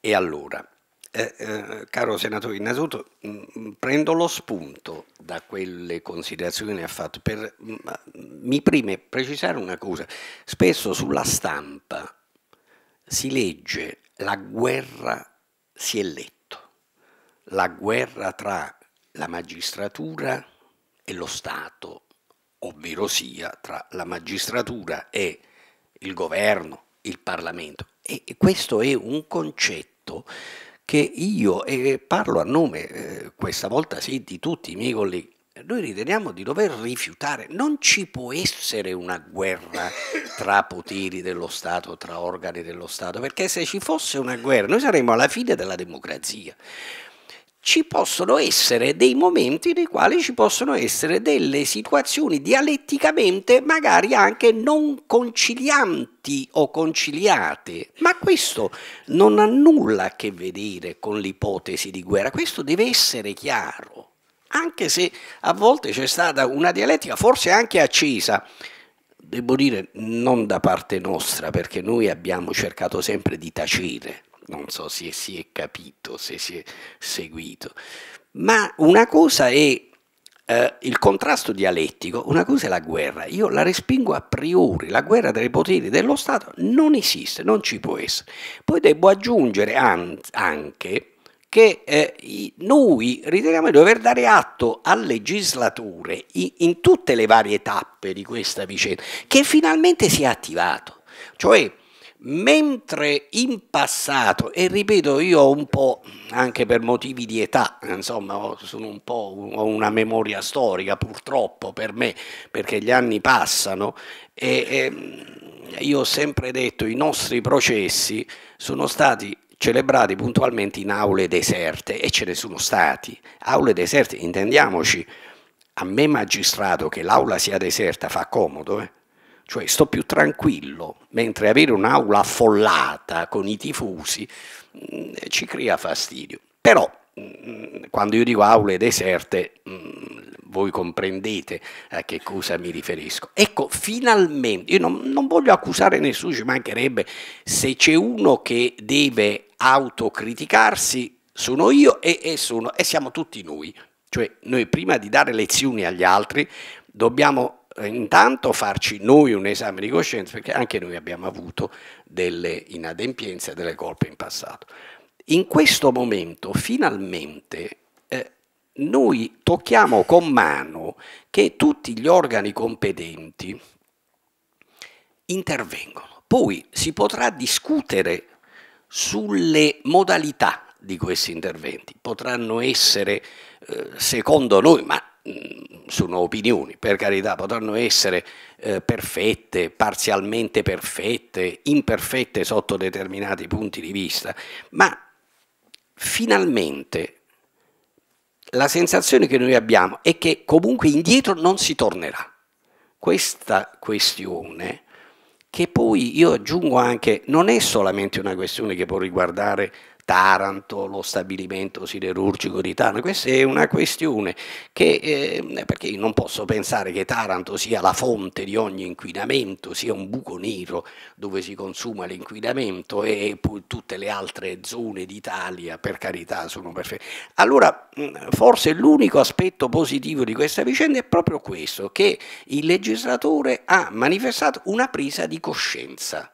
E allora, eh, eh, caro senatore, innanzitutto mh, prendo lo spunto da quelle considerazioni che ha fatto per, mh, mi prime precisare una cosa, spesso sulla stampa si legge la guerra si è letta la guerra tra la magistratura e lo Stato, ovvero sia tra la magistratura e il governo, il Parlamento. E questo è un concetto che io, e parlo a nome eh, questa volta sì di tutti i miei colleghi, noi riteniamo di dover rifiutare, non ci può essere una guerra tra poteri dello Stato, tra organi dello Stato, perché se ci fosse una guerra noi saremmo alla fine della democrazia ci possono essere dei momenti nei quali ci possono essere delle situazioni dialetticamente magari anche non concilianti o conciliate, ma questo non ha nulla a che vedere con l'ipotesi di guerra, questo deve essere chiaro, anche se a volte c'è stata una dialettica forse anche accesa, devo dire non da parte nostra perché noi abbiamo cercato sempre di tacere non so se si è capito, se si è seguito, ma una cosa è eh, il contrasto dialettico, una cosa è la guerra, io la respingo a priori, la guerra tra i poteri dello Stato non esiste, non ci può essere. Poi devo aggiungere anche che eh, noi riteniamo di dover dare atto alle legislature in tutte le varie tappe di questa vicenda che finalmente si è attivato, cioè Mentre in passato, e ripeto io un po' anche per motivi di età, insomma sono un po' ho una memoria storica purtroppo per me, perché gli anni passano e, e io ho sempre detto i nostri processi sono stati celebrati puntualmente in aule deserte e ce ne sono stati. Aule deserte, intendiamoci, a me magistrato che l'aula sia deserta fa comodo, eh? cioè sto più tranquillo, mentre avere un'aula affollata con i tifosi mh, mm, ci crea fastidio. Però mh, mm, quando io dico aule deserte, mh, mm, voi comprendete a che cosa mi riferisco. Ecco, finalmente, io non, non voglio accusare nessuno, ci mancherebbe, se c'è uno che deve autocriticarsi, sono io e, e, sono, e siamo tutti noi. Cioè, noi prima di dare lezioni agli altri, dobbiamo intanto farci noi un esame di coscienza, perché anche noi abbiamo avuto delle inadempienze, delle colpe in passato. In questo momento, finalmente, eh, noi tocchiamo con mano che tutti gli organi competenti intervengono. Poi si potrà discutere sulle modalità di questi interventi. Potranno essere, eh, secondo noi, ma Mm, sono opinioni, per carità, potranno essere eh, perfette, parzialmente perfette, imperfette sotto determinati punti di vista, ma finalmente la sensazione che noi abbiamo è che comunque indietro non si tornerà. Questa questione, che poi io aggiungo anche, non è solamente una questione che può riguardare Taranto, lo stabilimento siderurgico di Taranto. Questa è una questione che, eh, perché io non posso pensare che Taranto sia la fonte di ogni inquinamento, sia un buco nero dove si consuma l'inquinamento e poi tutte le altre zone d'Italia, per carità, sono perfette. Allora, forse l'unico aspetto positivo di questa vicenda è proprio questo, che il legislatore ha manifestato una presa di coscienza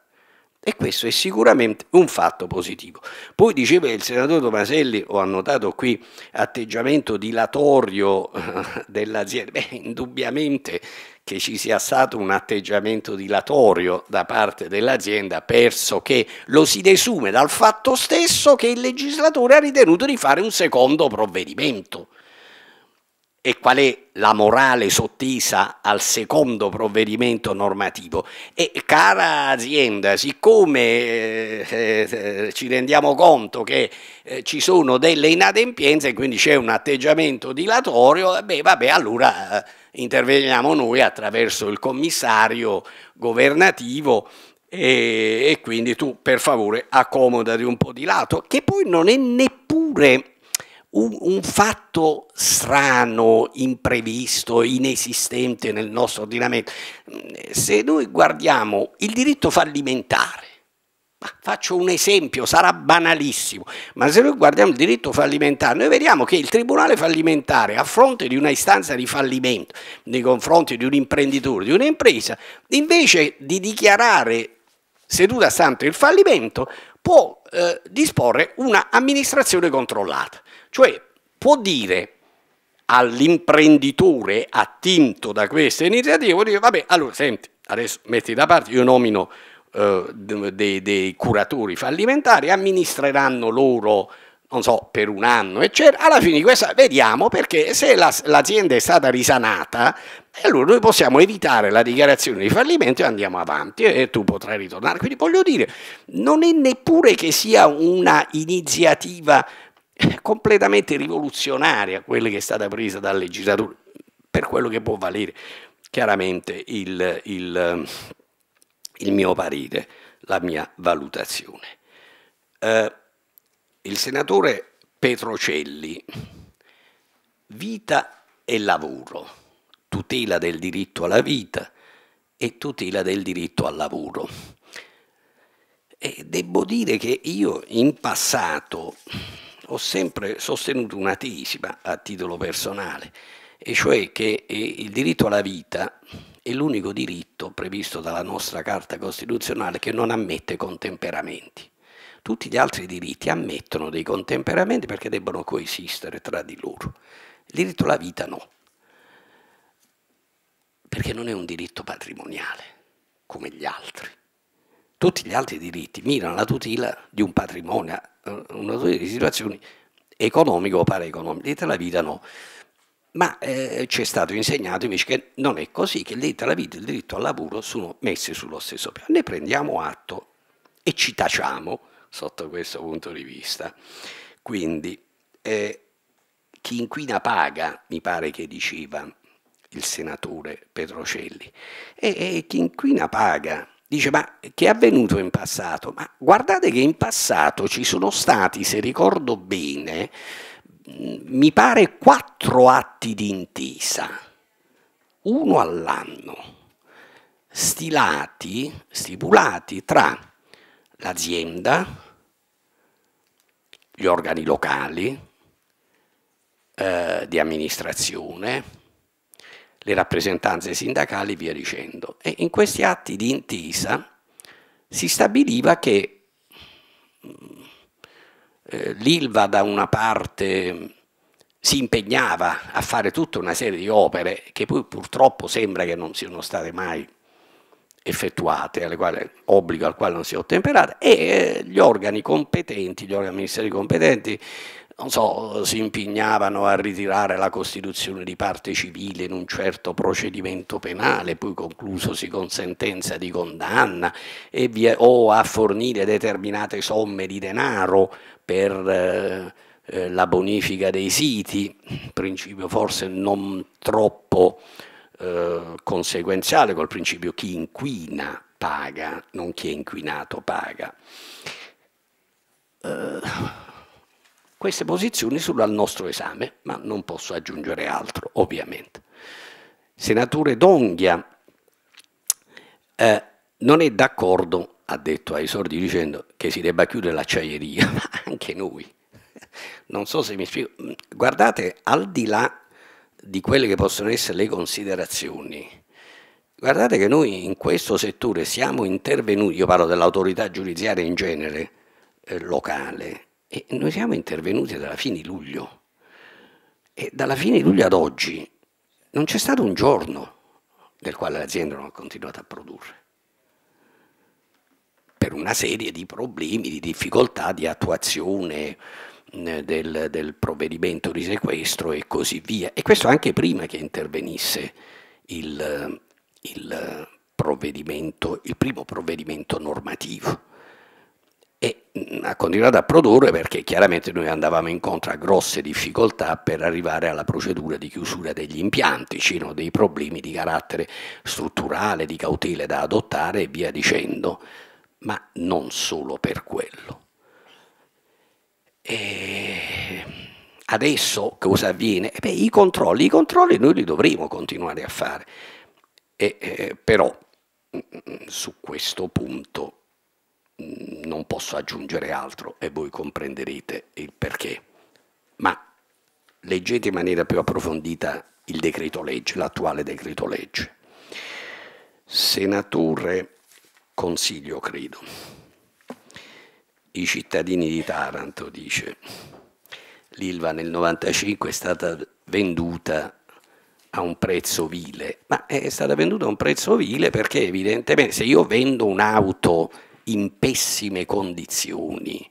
e questo è sicuramente un fatto positivo. Poi diceva il senatore Tomaselli, ho annotato qui atteggiamento dilatorio eh, dell'azienda, beh indubbiamente che ci sia stato un atteggiamento dilatorio da parte dell'azienda, perso che lo si desume dal fatto stesso che il legislatore ha ritenuto di fare un secondo provvedimento e qual è la morale sottesa al secondo provvedimento normativo. E cara azienda, siccome eh, eh, ci rendiamo conto che eh, ci sono delle inadempienze e quindi c'è un atteggiamento dilatorio, eh, beh vabbè allora eh, interveniamo noi attraverso il commissario governativo e, e quindi tu per favore accomodati un po' di lato, che poi non è neppure un, un fatto strano, imprevisto, inesistente nel nostro ordinamento. Mm, se noi guardiamo il diritto fallimentare, faccio un esempio, sarà banalissimo, ma se noi guardiamo il diritto fallimentare, noi vediamo che il tribunale fallimentare a fronte di una istanza di fallimento nei confronti di un imprenditore, di un'impresa, invece di dichiarare seduta santo il fallimento, può eh, disporre una amministrazione controllata. Cioè può dire all'imprenditore attinto da questa iniziativa, dire vabbè, allora senti, adesso metti da parte, io nomino eh, dei, dei curatori fallimentari, amministreranno loro non so, per un anno, eccetera. Alla fine di questa vediamo perché se la, l'azienda è stata risanata, allora noi possiamo evitare la dichiarazione di fallimento e andiamo avanti e tu potrai ritornare. Quindi voglio dire, non è neppure che sia una iniziativa completamente rivoluzionaria quella che è stata presa dal legislatore, per quello che può valere chiaramente il, il, il mio parere, la mia valutazione. Eh, il senatore Petrocelli, vita e lavoro, tutela del diritto alla vita e tutela del diritto al lavoro. E devo dire che io in passato ho sempre sostenuto una tesi, ma a titolo personale, e cioè che eh, il diritto alla vita è l'unico diritto previsto dalla nostra Carta Costituzionale che non ammette contemperamenti. Tutti gli altri diritti ammettono dei contemperamenti perché debbono coesistere tra di loro. Il diritto alla vita no, perché non è un diritto patrimoniale come gli altri. Tutti gli altri diritti mirano alla tutela di un patrimonio una serie di situazioni economico paraeconomico, la vita no. Ma eh, ci è stato insegnato invece che non è così, che la vita e il diritto al lavoro sono messi sullo stesso piano. Ne prendiamo atto e ci tacciamo sotto questo punto di vista. Quindi eh, chi inquina paga, mi pare che diceva il senatore Petrocelli, e, e chi inquina paga Dice, ma che è avvenuto in passato? Ma guardate che in passato ci sono stati, se ricordo bene, mm, mi pare quattro atti di intesa, uno all'anno, stilati, stipulati tra l'azienda, gli organi locali eh, di amministrazione, le rappresentanze sindacali e via dicendo. E in questi atti di intesa si stabiliva che mm, eh, l'ILVA da una parte si impegnava a fare tutta una serie di opere che poi purtroppo sembra che non siano state mai effettuate, alle quali, obbligo al quale non si è ottemperata, e eh, gli organi competenti, gli organi ministeri competenti non so, si impegnavano a ritirare la costituzione di parte civile in un certo procedimento penale, poi conclusosi con sentenza di condanna, via, o a fornire determinate somme di denaro per eh, eh la bonifica dei siti, principio forse non troppo eh, conseguenziale col principio chi inquina paga, non chi è inquinato paga. Eh, queste posizioni sono al nostro esame, ma non posso aggiungere altro, ovviamente. Senatore Donghia eh, non è d'accordo, ha detto ai sordi dicendo che si debba chiudere l'acciaieria, ma anche noi. Non so se mi spiego. Guardate, al di là di quelle che possono essere le considerazioni, guardate che noi in questo settore siamo intervenuti, io parlo dell'autorità giudiziaria in genere, eh, locale, e noi siamo intervenuti dalla fine luglio e dalla fine luglio ad oggi non c'è stato un giorno nel quale l'azienda non ha continuato a produrre per una serie di problemi, di difficoltà di attuazione mm, del, del provvedimento di sequestro e così via. E questo anche prima che intervenisse il, il, provvedimento, il primo provvedimento normativo ha continuato a produrre perché chiaramente noi andavamo incontro a grosse difficoltà per arrivare alla procedura di chiusura degli impianti, c'erano dei problemi di carattere strutturale, di cautele da adottare e via dicendo, ma non solo per quello. E adesso cosa avviene? Eh beh, i controlli, i controlli noi li dovremo continuare a fare, e, eh, però su questo punto Mm, non posso aggiungere altro e voi comprenderete il perché. Ma leggete in maniera più approfondita il decreto legge, l'attuale decreto legge. Senatore Consiglio, credo. I cittadini di Taranto, dice, l'Ilva nel 95 è stata venduta a un prezzo vile, ma è stata venduta a un prezzo vile perché evidentemente se io vendo un'auto in pessime condizioni,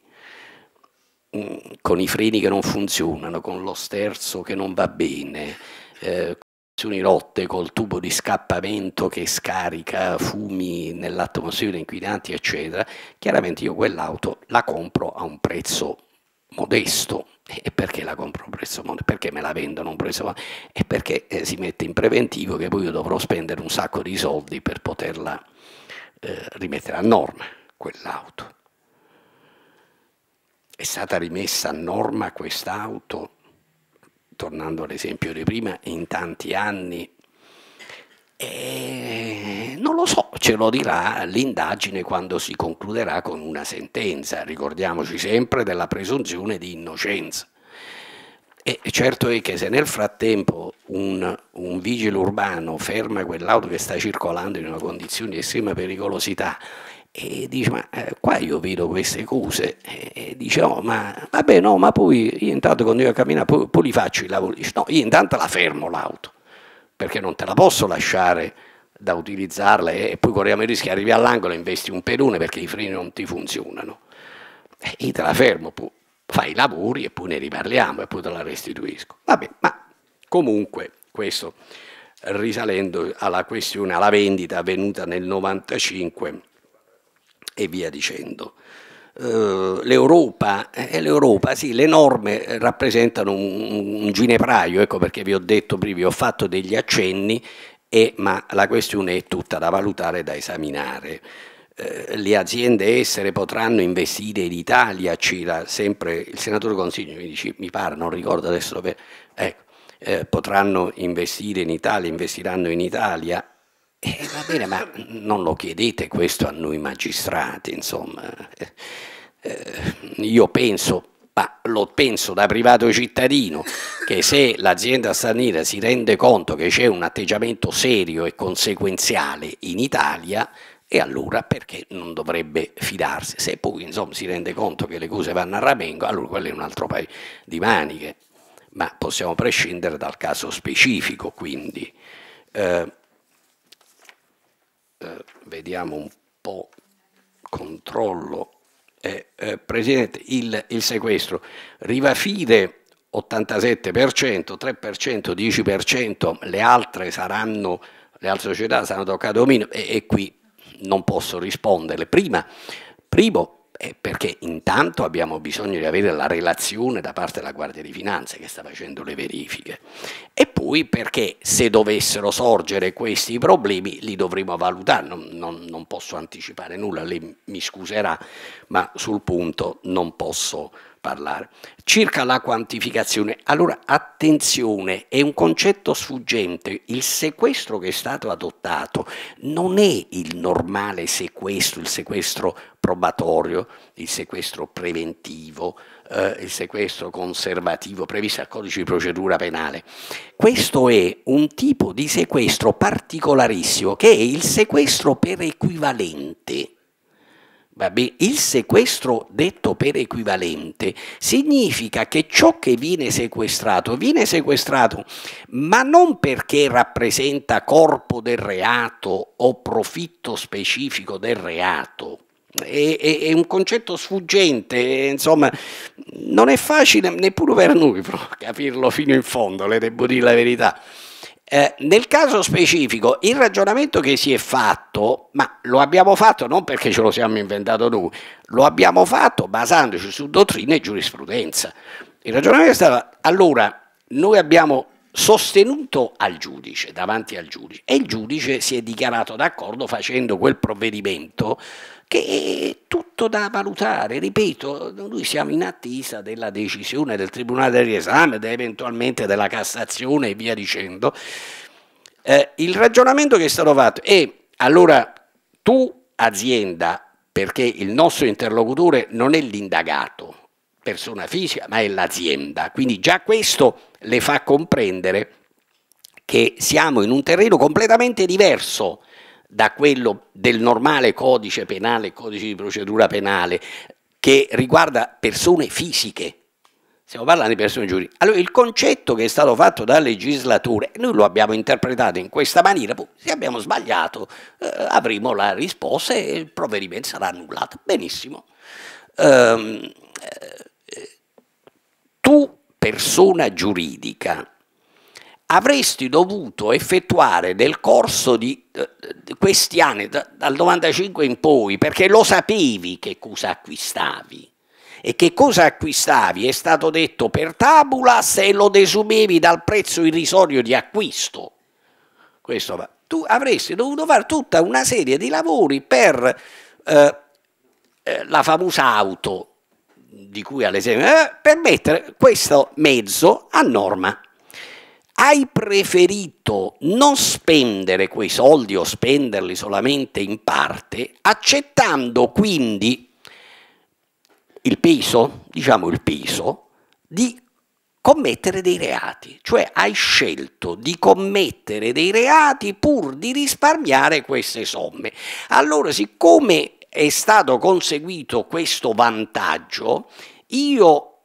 mm, con i freni che non funzionano, con lo sterzo che non va bene, eh, condizioni rotte, col tubo di scappamento che scarica fumi nell'atmosfera, inquinanti, eccetera, chiaramente io quell'auto la compro a un prezzo modesto. E perché la compro a un prezzo modesto? Perché me la vendono a un prezzo modesto? E perché eh, si mette in preventivo che poi io dovrò spendere un sacco di soldi per poterla eh, rimettere a norma quell'auto. È stata rimessa a norma quest'auto, tornando all'esempio di prima, in tanti anni? E non lo so, ce lo dirà l'indagine quando si concluderà con una sentenza. Ricordiamoci sempre della presunzione di innocenza. E certo è che se nel frattempo un, un, vigile urbano ferma quell'auto che sta circolando in una condizione di estrema pericolosità e dice ma eh, qua io vedo queste cose e, dice no ma vabbè no ma poi io intanto quando io cammino poi, poi, li faccio i lavori dice, no io intanto la fermo l'auto perché non te la posso lasciare da utilizzarla e, e poi corriamo il rischio arrivi all'angolo e investi un pedone perché i freni non ti funzionano e eh, io te la fermo poi fai i lavori e poi ne riparliamo e poi te la restituisco vabbè ma comunque questo risalendo alla questione alla vendita avvenuta nel 95 e via dicendo. Eh, l'Europa, eh, l'Europa, sì, le norme rappresentano un, ginepraio, ecco perché vi ho detto prima, vi ho fatto degli accenni, e, ma la questione è tutta da valutare e da esaminare. Eh, le aziende essere potranno investire in Italia, c'era sempre il senatore Consiglio mi, dice, mi pare, non ricordo adesso dove, ecco, eh, potranno investire in Italia, investiranno in Italia, eh, va bene, ma non lo chiedete questo a noi magistrati, insomma. Eh, io penso, ma lo penso da privato cittadino, che se l'azienda straniera si rende conto che c'è un atteggiamento serio e conseguenziale in Italia, e allora perché non dovrebbe fidarsi? Se poi insomma, si rende conto che le cose vanno a ramengo, allora quello è un altro paio di maniche. Ma possiamo prescindere dal caso specifico, quindi. Eh, eh, vediamo un po' controllo. Eh, eh, Presidente, il, il sequestro. Rivafide 87%, 3%, 10%, le altre saranno, le altre società saranno toccate dominio e, e qui non posso risponderle. Prima, primo, eh, perché intanto abbiamo bisogno di avere la relazione da parte della Guardia di Finanza che sta facendo le verifiche e poi perché se dovessero sorgere questi problemi li dovremo valutare, non, non, non posso anticipare nulla, lei mi scuserà, ma sul punto non posso parlare. Circa la quantificazione, allora attenzione, è un concetto sfuggente, il sequestro che è stato adottato non è il normale sequestro, il sequestro probatorio, il sequestro preventivo, eh, il sequestro conservativo previsto al codice di procedura penale. Questo è un tipo di sequestro particolarissimo che è il sequestro per equivalente il sequestro detto per equivalente significa che ciò che viene sequestrato viene sequestrato ma non perché rappresenta corpo del reato o profitto specifico del reato. È, è, è un concetto sfuggente, insomma, non è facile neppure per noi capirlo fino in fondo, le devo dire la verità. Eh, nel caso specifico, il ragionamento che si è fatto, ma lo abbiamo fatto non perché ce lo siamo inventato noi, lo abbiamo fatto basandoci su dottrina e giurisprudenza. Il ragionamento è stato, allora, noi abbiamo sostenuto al giudice, davanti al giudice, e il giudice si è dichiarato d'accordo facendo quel provvedimento che è tutto da valutare, ripeto, noi siamo in attesa della decisione del Tribunale del Riesame, ed eventualmente della Cassazione e via dicendo. Eh, il ragionamento che è stato fatto è, allora, tu azienda, perché il nostro interlocutore non è l'indagato, persona fisica, ma è l'azienda, quindi già questo le fa comprendere che siamo in un terreno completamente diverso da quello del normale codice penale, codice di procedura penale, che riguarda persone fisiche. Stiamo parlando di persone giuridiche. Allora il concetto che è stato fatto dal legislatore, noi lo abbiamo interpretato in questa maniera, boh, se abbiamo sbagliato eh, avremo la risposta e il provvedimento sarà annullato. Benissimo. Ehm, eh, tu, persona giuridica, avresti dovuto effettuare nel corso eh, di questi anni, dal 95 in poi, perché lo sapevi che cosa acquistavi. E che cosa acquistavi? È stato detto per tabula se lo desumevi dal prezzo irrisorio di acquisto. Questo va. Tu avresti dovuto fare tutta una serie di lavori per eh, eh la famosa auto, di cui all'esempio, eh, per mettere questo mezzo a norma hai preferito non spendere quei soldi o spenderli solamente in parte, accettando quindi il peso, diciamo il peso, di commettere dei reati, cioè hai scelto di commettere dei reati pur di risparmiare queste somme. Allora, siccome è stato conseguito questo vantaggio, io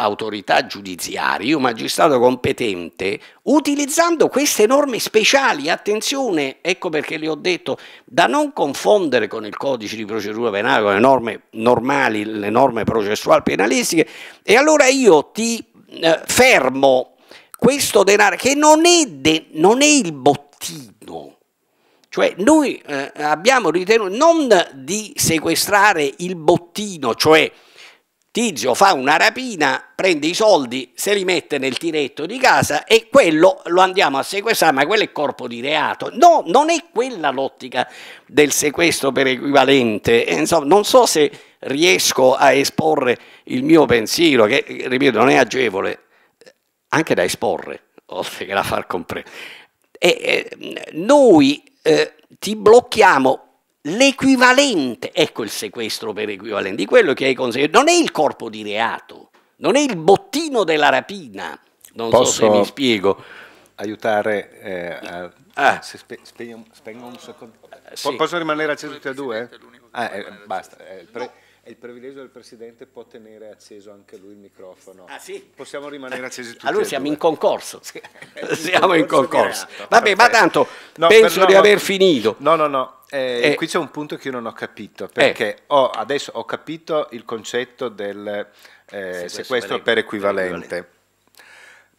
autorità giudiziaria, un magistrato competente, utilizzando queste norme speciali. Attenzione, ecco perché le ho detto, da non confondere con il codice di procedura penale, con le norme normali, le norme processuali penalistiche. E allora io ti eh, fermo questo denaro che non è, de, non è il bottino. Cioè noi eh, abbiamo ritenuto non di sequestrare il bottino, cioè Tizio fa una rapina, prende i soldi, se li mette nel tiretto di casa e quello lo andiamo a sequestrare, ma quello è corpo di reato. No, non è quella l'ottica del sequestro per equivalente. Eh, insomma, non so se riesco a esporre il mio pensiero, che ripeto non è agevole, anche da esporre, oltre che da far comprendere. E, eh, noi eh, ti blocchiamo l'equivalente, ecco il sequestro per equivalente, di quello che hai consegnato, non è il corpo di reato, non è il bottino della rapina, non Posso so se mi spiego. aiutare eh, a... Ah. ah. Se spe- spe- spe- un secondo. Eh, sì. Posso rimanere acceso tutti e due? Ah, eh, basta. Eh, pre- è il privilegio del Presidente può tenere acceso anche lui il microfono. Ah sì? Possiamo rimanere accesi tutti. Allora siamo due. in concorso. Sì. siamo in concorso. concorso. Vabbè, Perfetto. ma tanto no, penso per, no, di aver finito. No, no, no. Eh, eh. Qui c'è un punto che io non ho capito, perché eh. ho, adesso ho capito il concetto del eh, sequestro, sequestro per equivalente. equivalente.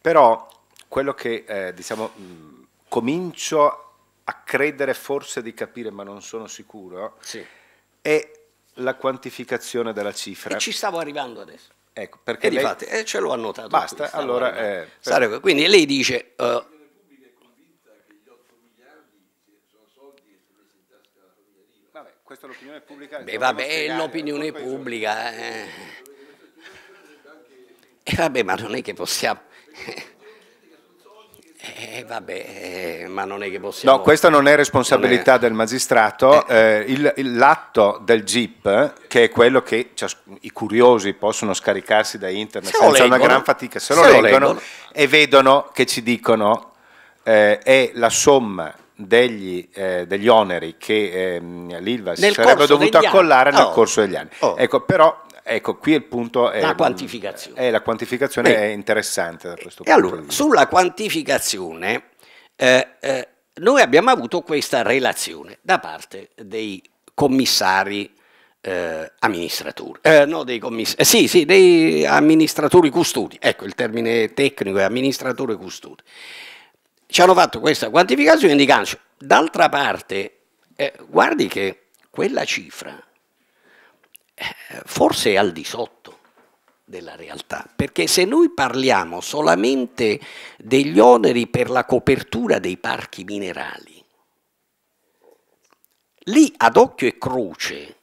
Però quello che eh, diciamo, mh, mm, comincio a credere forse di capire, ma non sono sicuro, sì. è la quantificazione della cifra. E ci stavo arrivando adesso. Ecco, perché e lei... difatti, eh, ce l'ho annotato. Basta, qui, allora... Eh, per... Quindi lei dice... Uh, vabbè, questa è l'opinione pubblica. Beh, vabbè, l'opinione pubblica. eh. eh, vabbè, ma non è che possiamo... Eh, vabbè, eh, ma non è che possiamo... No, questa non è responsabilità non è... del magistrato, eh. eh l'atto del GIP, che è quello che i curiosi possono scaricarsi da internet se senza una gran fatica, se, se lo, leggono, e vedono che ci dicono eh, è la somma degli, eh, degli, oneri che eh, l'Ilva si sarebbe dovuto accollare anni. nel oh. corso degli anni. Oh. Ecco, però Ecco, qui il punto è... La quantificazione. È, la quantificazione Beh, è interessante da questo punto allora, di vista. Sulla quantificazione eh, eh, noi abbiamo avuto questa relazione da parte dei commissari eh, amministratori, eh, no, dei commissari, eh, sì, sì, dei amministratori custodi, ecco il termine tecnico è amministratore custodi. Ci hanno fatto questa quantificazione di calcio. D'altra parte, eh, guardi che quella cifra forse è al di sotto della realtà, perché se noi parliamo solamente degli oneri per la copertura dei parchi minerali, lì ad occhio e croce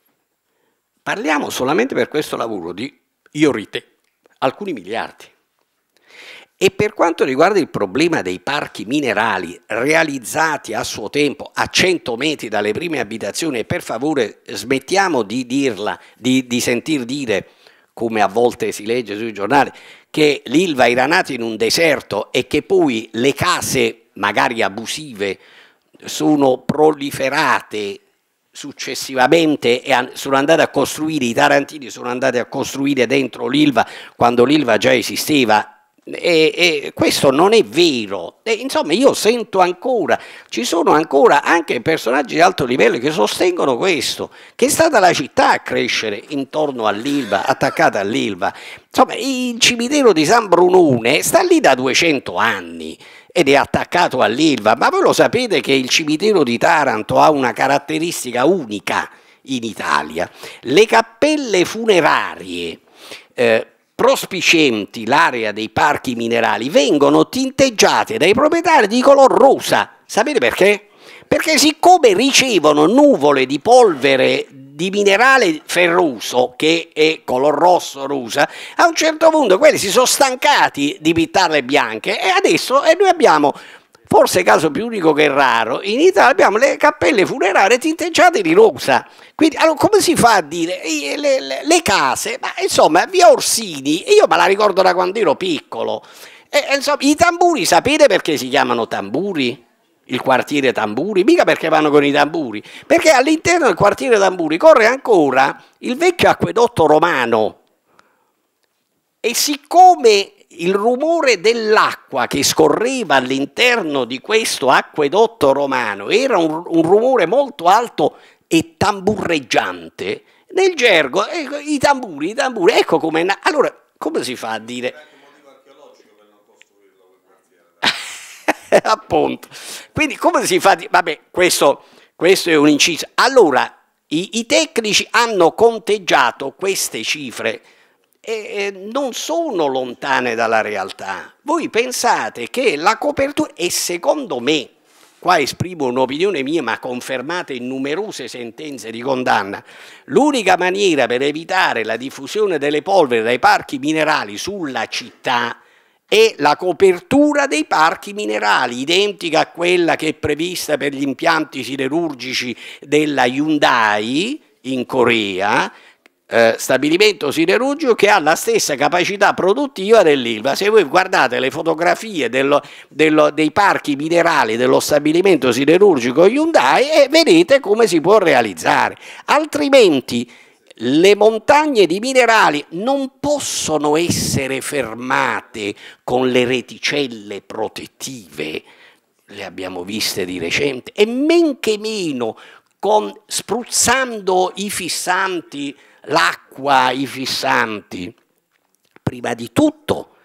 parliamo solamente per questo lavoro di, io ritengo, alcuni miliardi. E per quanto riguarda il problema dei parchi minerali realizzati a suo tempo a 100 metri dalle prime abitazioni, per favore smettiamo di dirla, di, di sentir dire, come a volte si legge sui giornali, che l'Ilva era nata in un deserto e che poi le case, magari abusive, sono proliferate successivamente sono andati a costruire, i tarantini sono andati a costruire dentro l'Ilva quando l'Ilva già esisteva e, e, questo non è vero. E, insomma, io sento ancora, ci sono ancora anche personaggi di alto livello che sostengono questo, che è stata la città a crescere intorno all'Ilva, attaccata all'Ilva. Insomma, il cimitero di San Brunone sta lì da 200 anni ed è attaccato all'Ilva, ma voi lo sapete che il cimitero di Taranto ha una caratteristica unica in Italia. Le cappelle funerarie eh, prospicenti l'area dei parchi minerali vengono tinteggiate dai proprietari di color rosa. Sapete perché? Perché siccome ricevono nuvole di polvere di minerale ferruso che è color rosso rosa, a un certo punto quelli si sono stancati di pittarle bianche e adesso e noi abbiamo forse caso più unico che raro, in Italia abbiamo le cappelle funerarie tinteggiate di rosa. Quindi, allora, come si fa a dire le, le, le case? Ma insomma, via Orsini, io me la ricordo da quando ero piccolo. E, insomma, i tamburi, sapete perché si chiamano tamburi? Il quartiere Tamburi, mica perché vanno con i tamburi, perché all'interno del quartiere Tamburi corre ancora il vecchio acquedotto romano. E siccome il rumore dell'acqua che scorreva all'interno di questo acquedotto romano era un, un rumore molto alto e tamburreggiante. Nel gergo, ecco, i tamburi, i tamburi, ecco come... Na- allora, come si fa a dire... Appunto. Quindi come si fa a dire... Vabbè, questo, questo è un inciso. Allora, i, i tecnici hanno conteggiato queste cifre eh, non sono lontane dalla realtà. Voi pensate che la copertura, e secondo me, qua esprimo un'opinione mia ma confermata in numerose sentenze di condanna, l'unica maniera per evitare la diffusione delle polveri dai parchi minerali sulla città è la copertura dei parchi minerali, identica a quella che è prevista per gli impianti siderurgici della Hyundai in Corea, eh, stabilimento siderurgico che ha la stessa capacità produttiva dell'ILVA. Se voi guardate le fotografie dello, dello, dei parchi minerali dello stabilimento siderurgico Hyundai eh, vedete come si può realizzare. Altrimenti le montagne di minerali non possono essere fermate con le reticelle protettive le abbiamo viste di recente e men che meno con, spruzzando i fissanti l'acqua, i fissanti, prima di tutto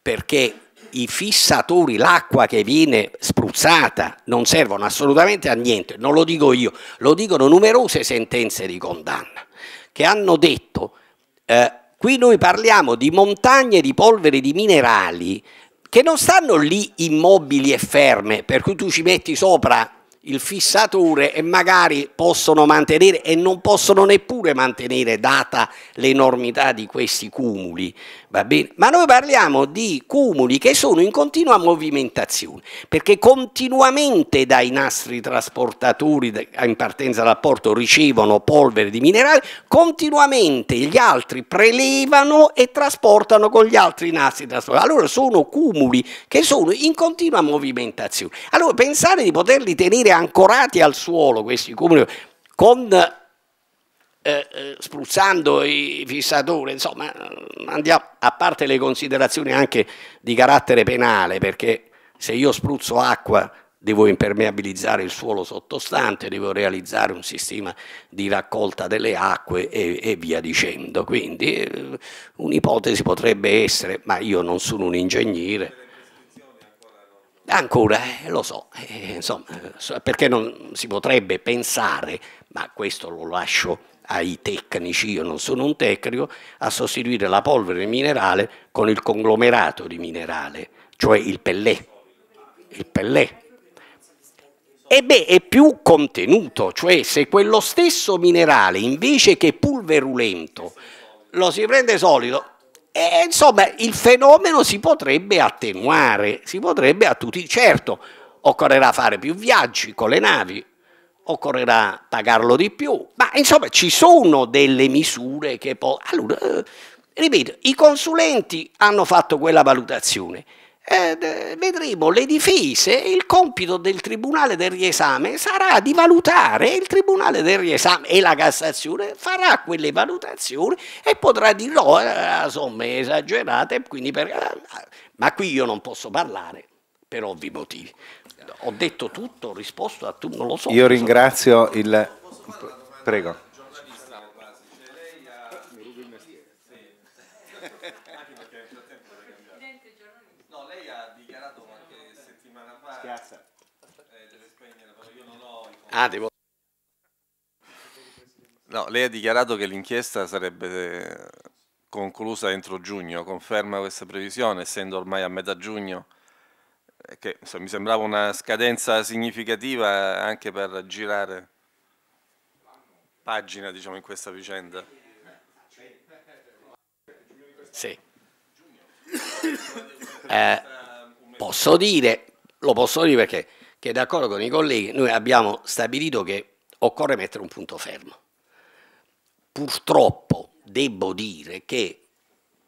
perché i fissatori, l'acqua che viene spruzzata, non servono assolutamente a niente, non lo dico io, lo dicono numerose sentenze di condanna, che hanno detto, eh, qui noi parliamo di montagne di polvere di minerali che non stanno lì immobili e ferme, per cui tu ci metti sopra il fissatore e magari possono mantenere e non possono neppure mantenere data l'enormità di questi cumuli va bene? Ma noi parliamo di cumuli che sono in continua movimentazione, perché continuamente dai nastri trasportatori in partenza dal porto ricevono polvere di minerale, continuamente gli altri prelevano e trasportano con gli altri nastri trasportatori. Allora sono cumuli che sono in continua movimentazione. Allora pensare di poterli tenere ancorati al suolo questi cumuli con eh, eh, spruzzando i fissatori, insomma, andiamo, a parte le considerazioni anche di carattere penale, perché se io spruzzo acqua devo impermeabilizzare il suolo sottostante, devo realizzare un sistema di raccolta delle acque e, e via dicendo. Quindi eh, un'ipotesi potrebbe essere, ma io non sono un ingegnere. Ancora, eh, lo so, eh, insomma, eh, perché non si potrebbe pensare, ma questo lo lascio ai tecnici, io non sono un tecnico, a sostituire la polvere minerale con il conglomerato di minerale, cioè il pellè. Il pellè. E beh, è più contenuto, cioè se quello stesso minerale invece che pulverulento lo si prende solido, e, eh, insomma il fenomeno si potrebbe attenuare, si potrebbe attutire. Certo, occorrerà fare più viaggi con le navi, occorrerà pagarlo di più, ma insomma ci sono delle misure che poi... Allora, eh, ripeto, i consulenti hanno fatto quella valutazione. Eh, vedremo le difese il compito del Tribunale del riesame sarà di valutare il Tribunale del riesame e la Cassazione farà quelle valutazioni e potrà dire no, oh, eh, somme esagerate, per... Eh, ma qui io non posso parlare per ovvi motivi ho detto tutto, ho risposto a tutto, non lo so. Io ringrazio so. il... Prego. Eh, ah, devo... No, lei ha dichiarato che l'inchiesta sarebbe eh, conclusa entro giugno, conferma questa previsione, essendo ormai a metà giugno? che insomma, mi sembrava una scadenza significativa anche per girare pagina diciamo, in questa vicenda. Sì. Eh, posso dire, lo posso dire perché che d'accordo con i colleghi noi abbiamo stabilito che occorre mettere un punto fermo. Purtroppo devo dire che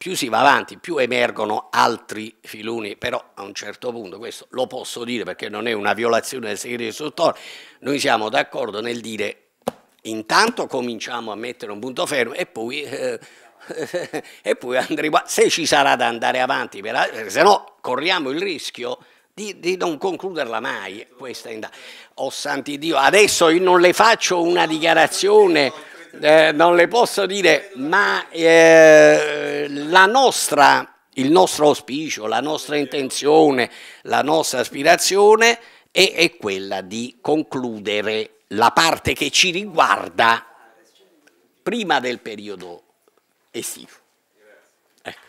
più si va avanti, più emergono altri filoni, però a un certo punto, questo lo posso dire perché non è una violazione del segreto di sottotono, noi siamo d'accordo nel dire intanto cominciamo a mettere un punto fermo e poi, eh, e poi andremo, se ci sarà da andare avanti, per, se no corriamo il rischio di, di, non concluderla mai questa indagine. Oh santi Dio, adesso io non le faccio una dichiarazione eh, non le posso dire, ma eh, la nostra, il nostro auspicio, la nostra intenzione, la nostra aspirazione è, è quella di concludere la parte che ci riguarda prima del periodo estivo. Ecco.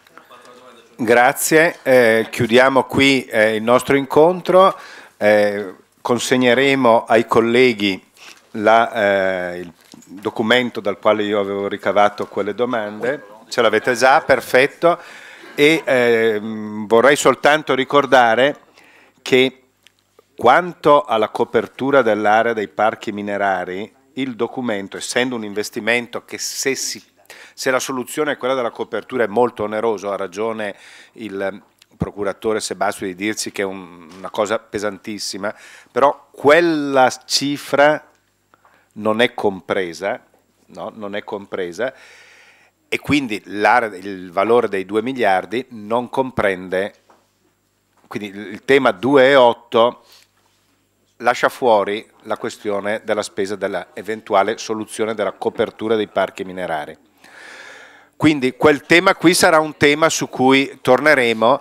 Grazie, eh, chiudiamo qui eh, il nostro incontro, eh, consegneremo ai colleghi la, eh, il documento dal quale io avevo ricavato quelle domande, ce l'avete già, perfetto, e eh, vorrei soltanto ricordare che quanto alla copertura dell'area dei parchi minerari, il documento, essendo un investimento che se, si, se la soluzione è quella della copertura è molto oneroso, ha ragione il procuratore Sebastio di dirci che è un, una cosa pesantissima, però quella cifra non è compresa, no? non è compresa e quindi il valore dei 2 miliardi non comprende, quindi il tema 2,8 lascia fuori la questione della spesa dell'eventuale soluzione della copertura dei parchi minerari. Quindi quel tema qui sarà un tema su cui torneremo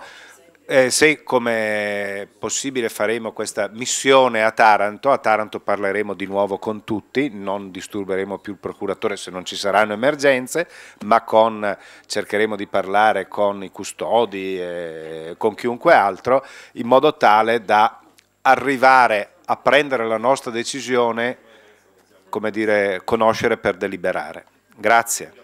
eh, se come possibile faremo questa missione a Taranto, a Taranto parleremo di nuovo con tutti, non disturberemo più il procuratore se non ci saranno emergenze, ma con, cercheremo di parlare con i custodi, eh, con chiunque altro, in modo tale da arrivare a prendere la nostra decisione, come dire, conoscere per deliberare. Grazie.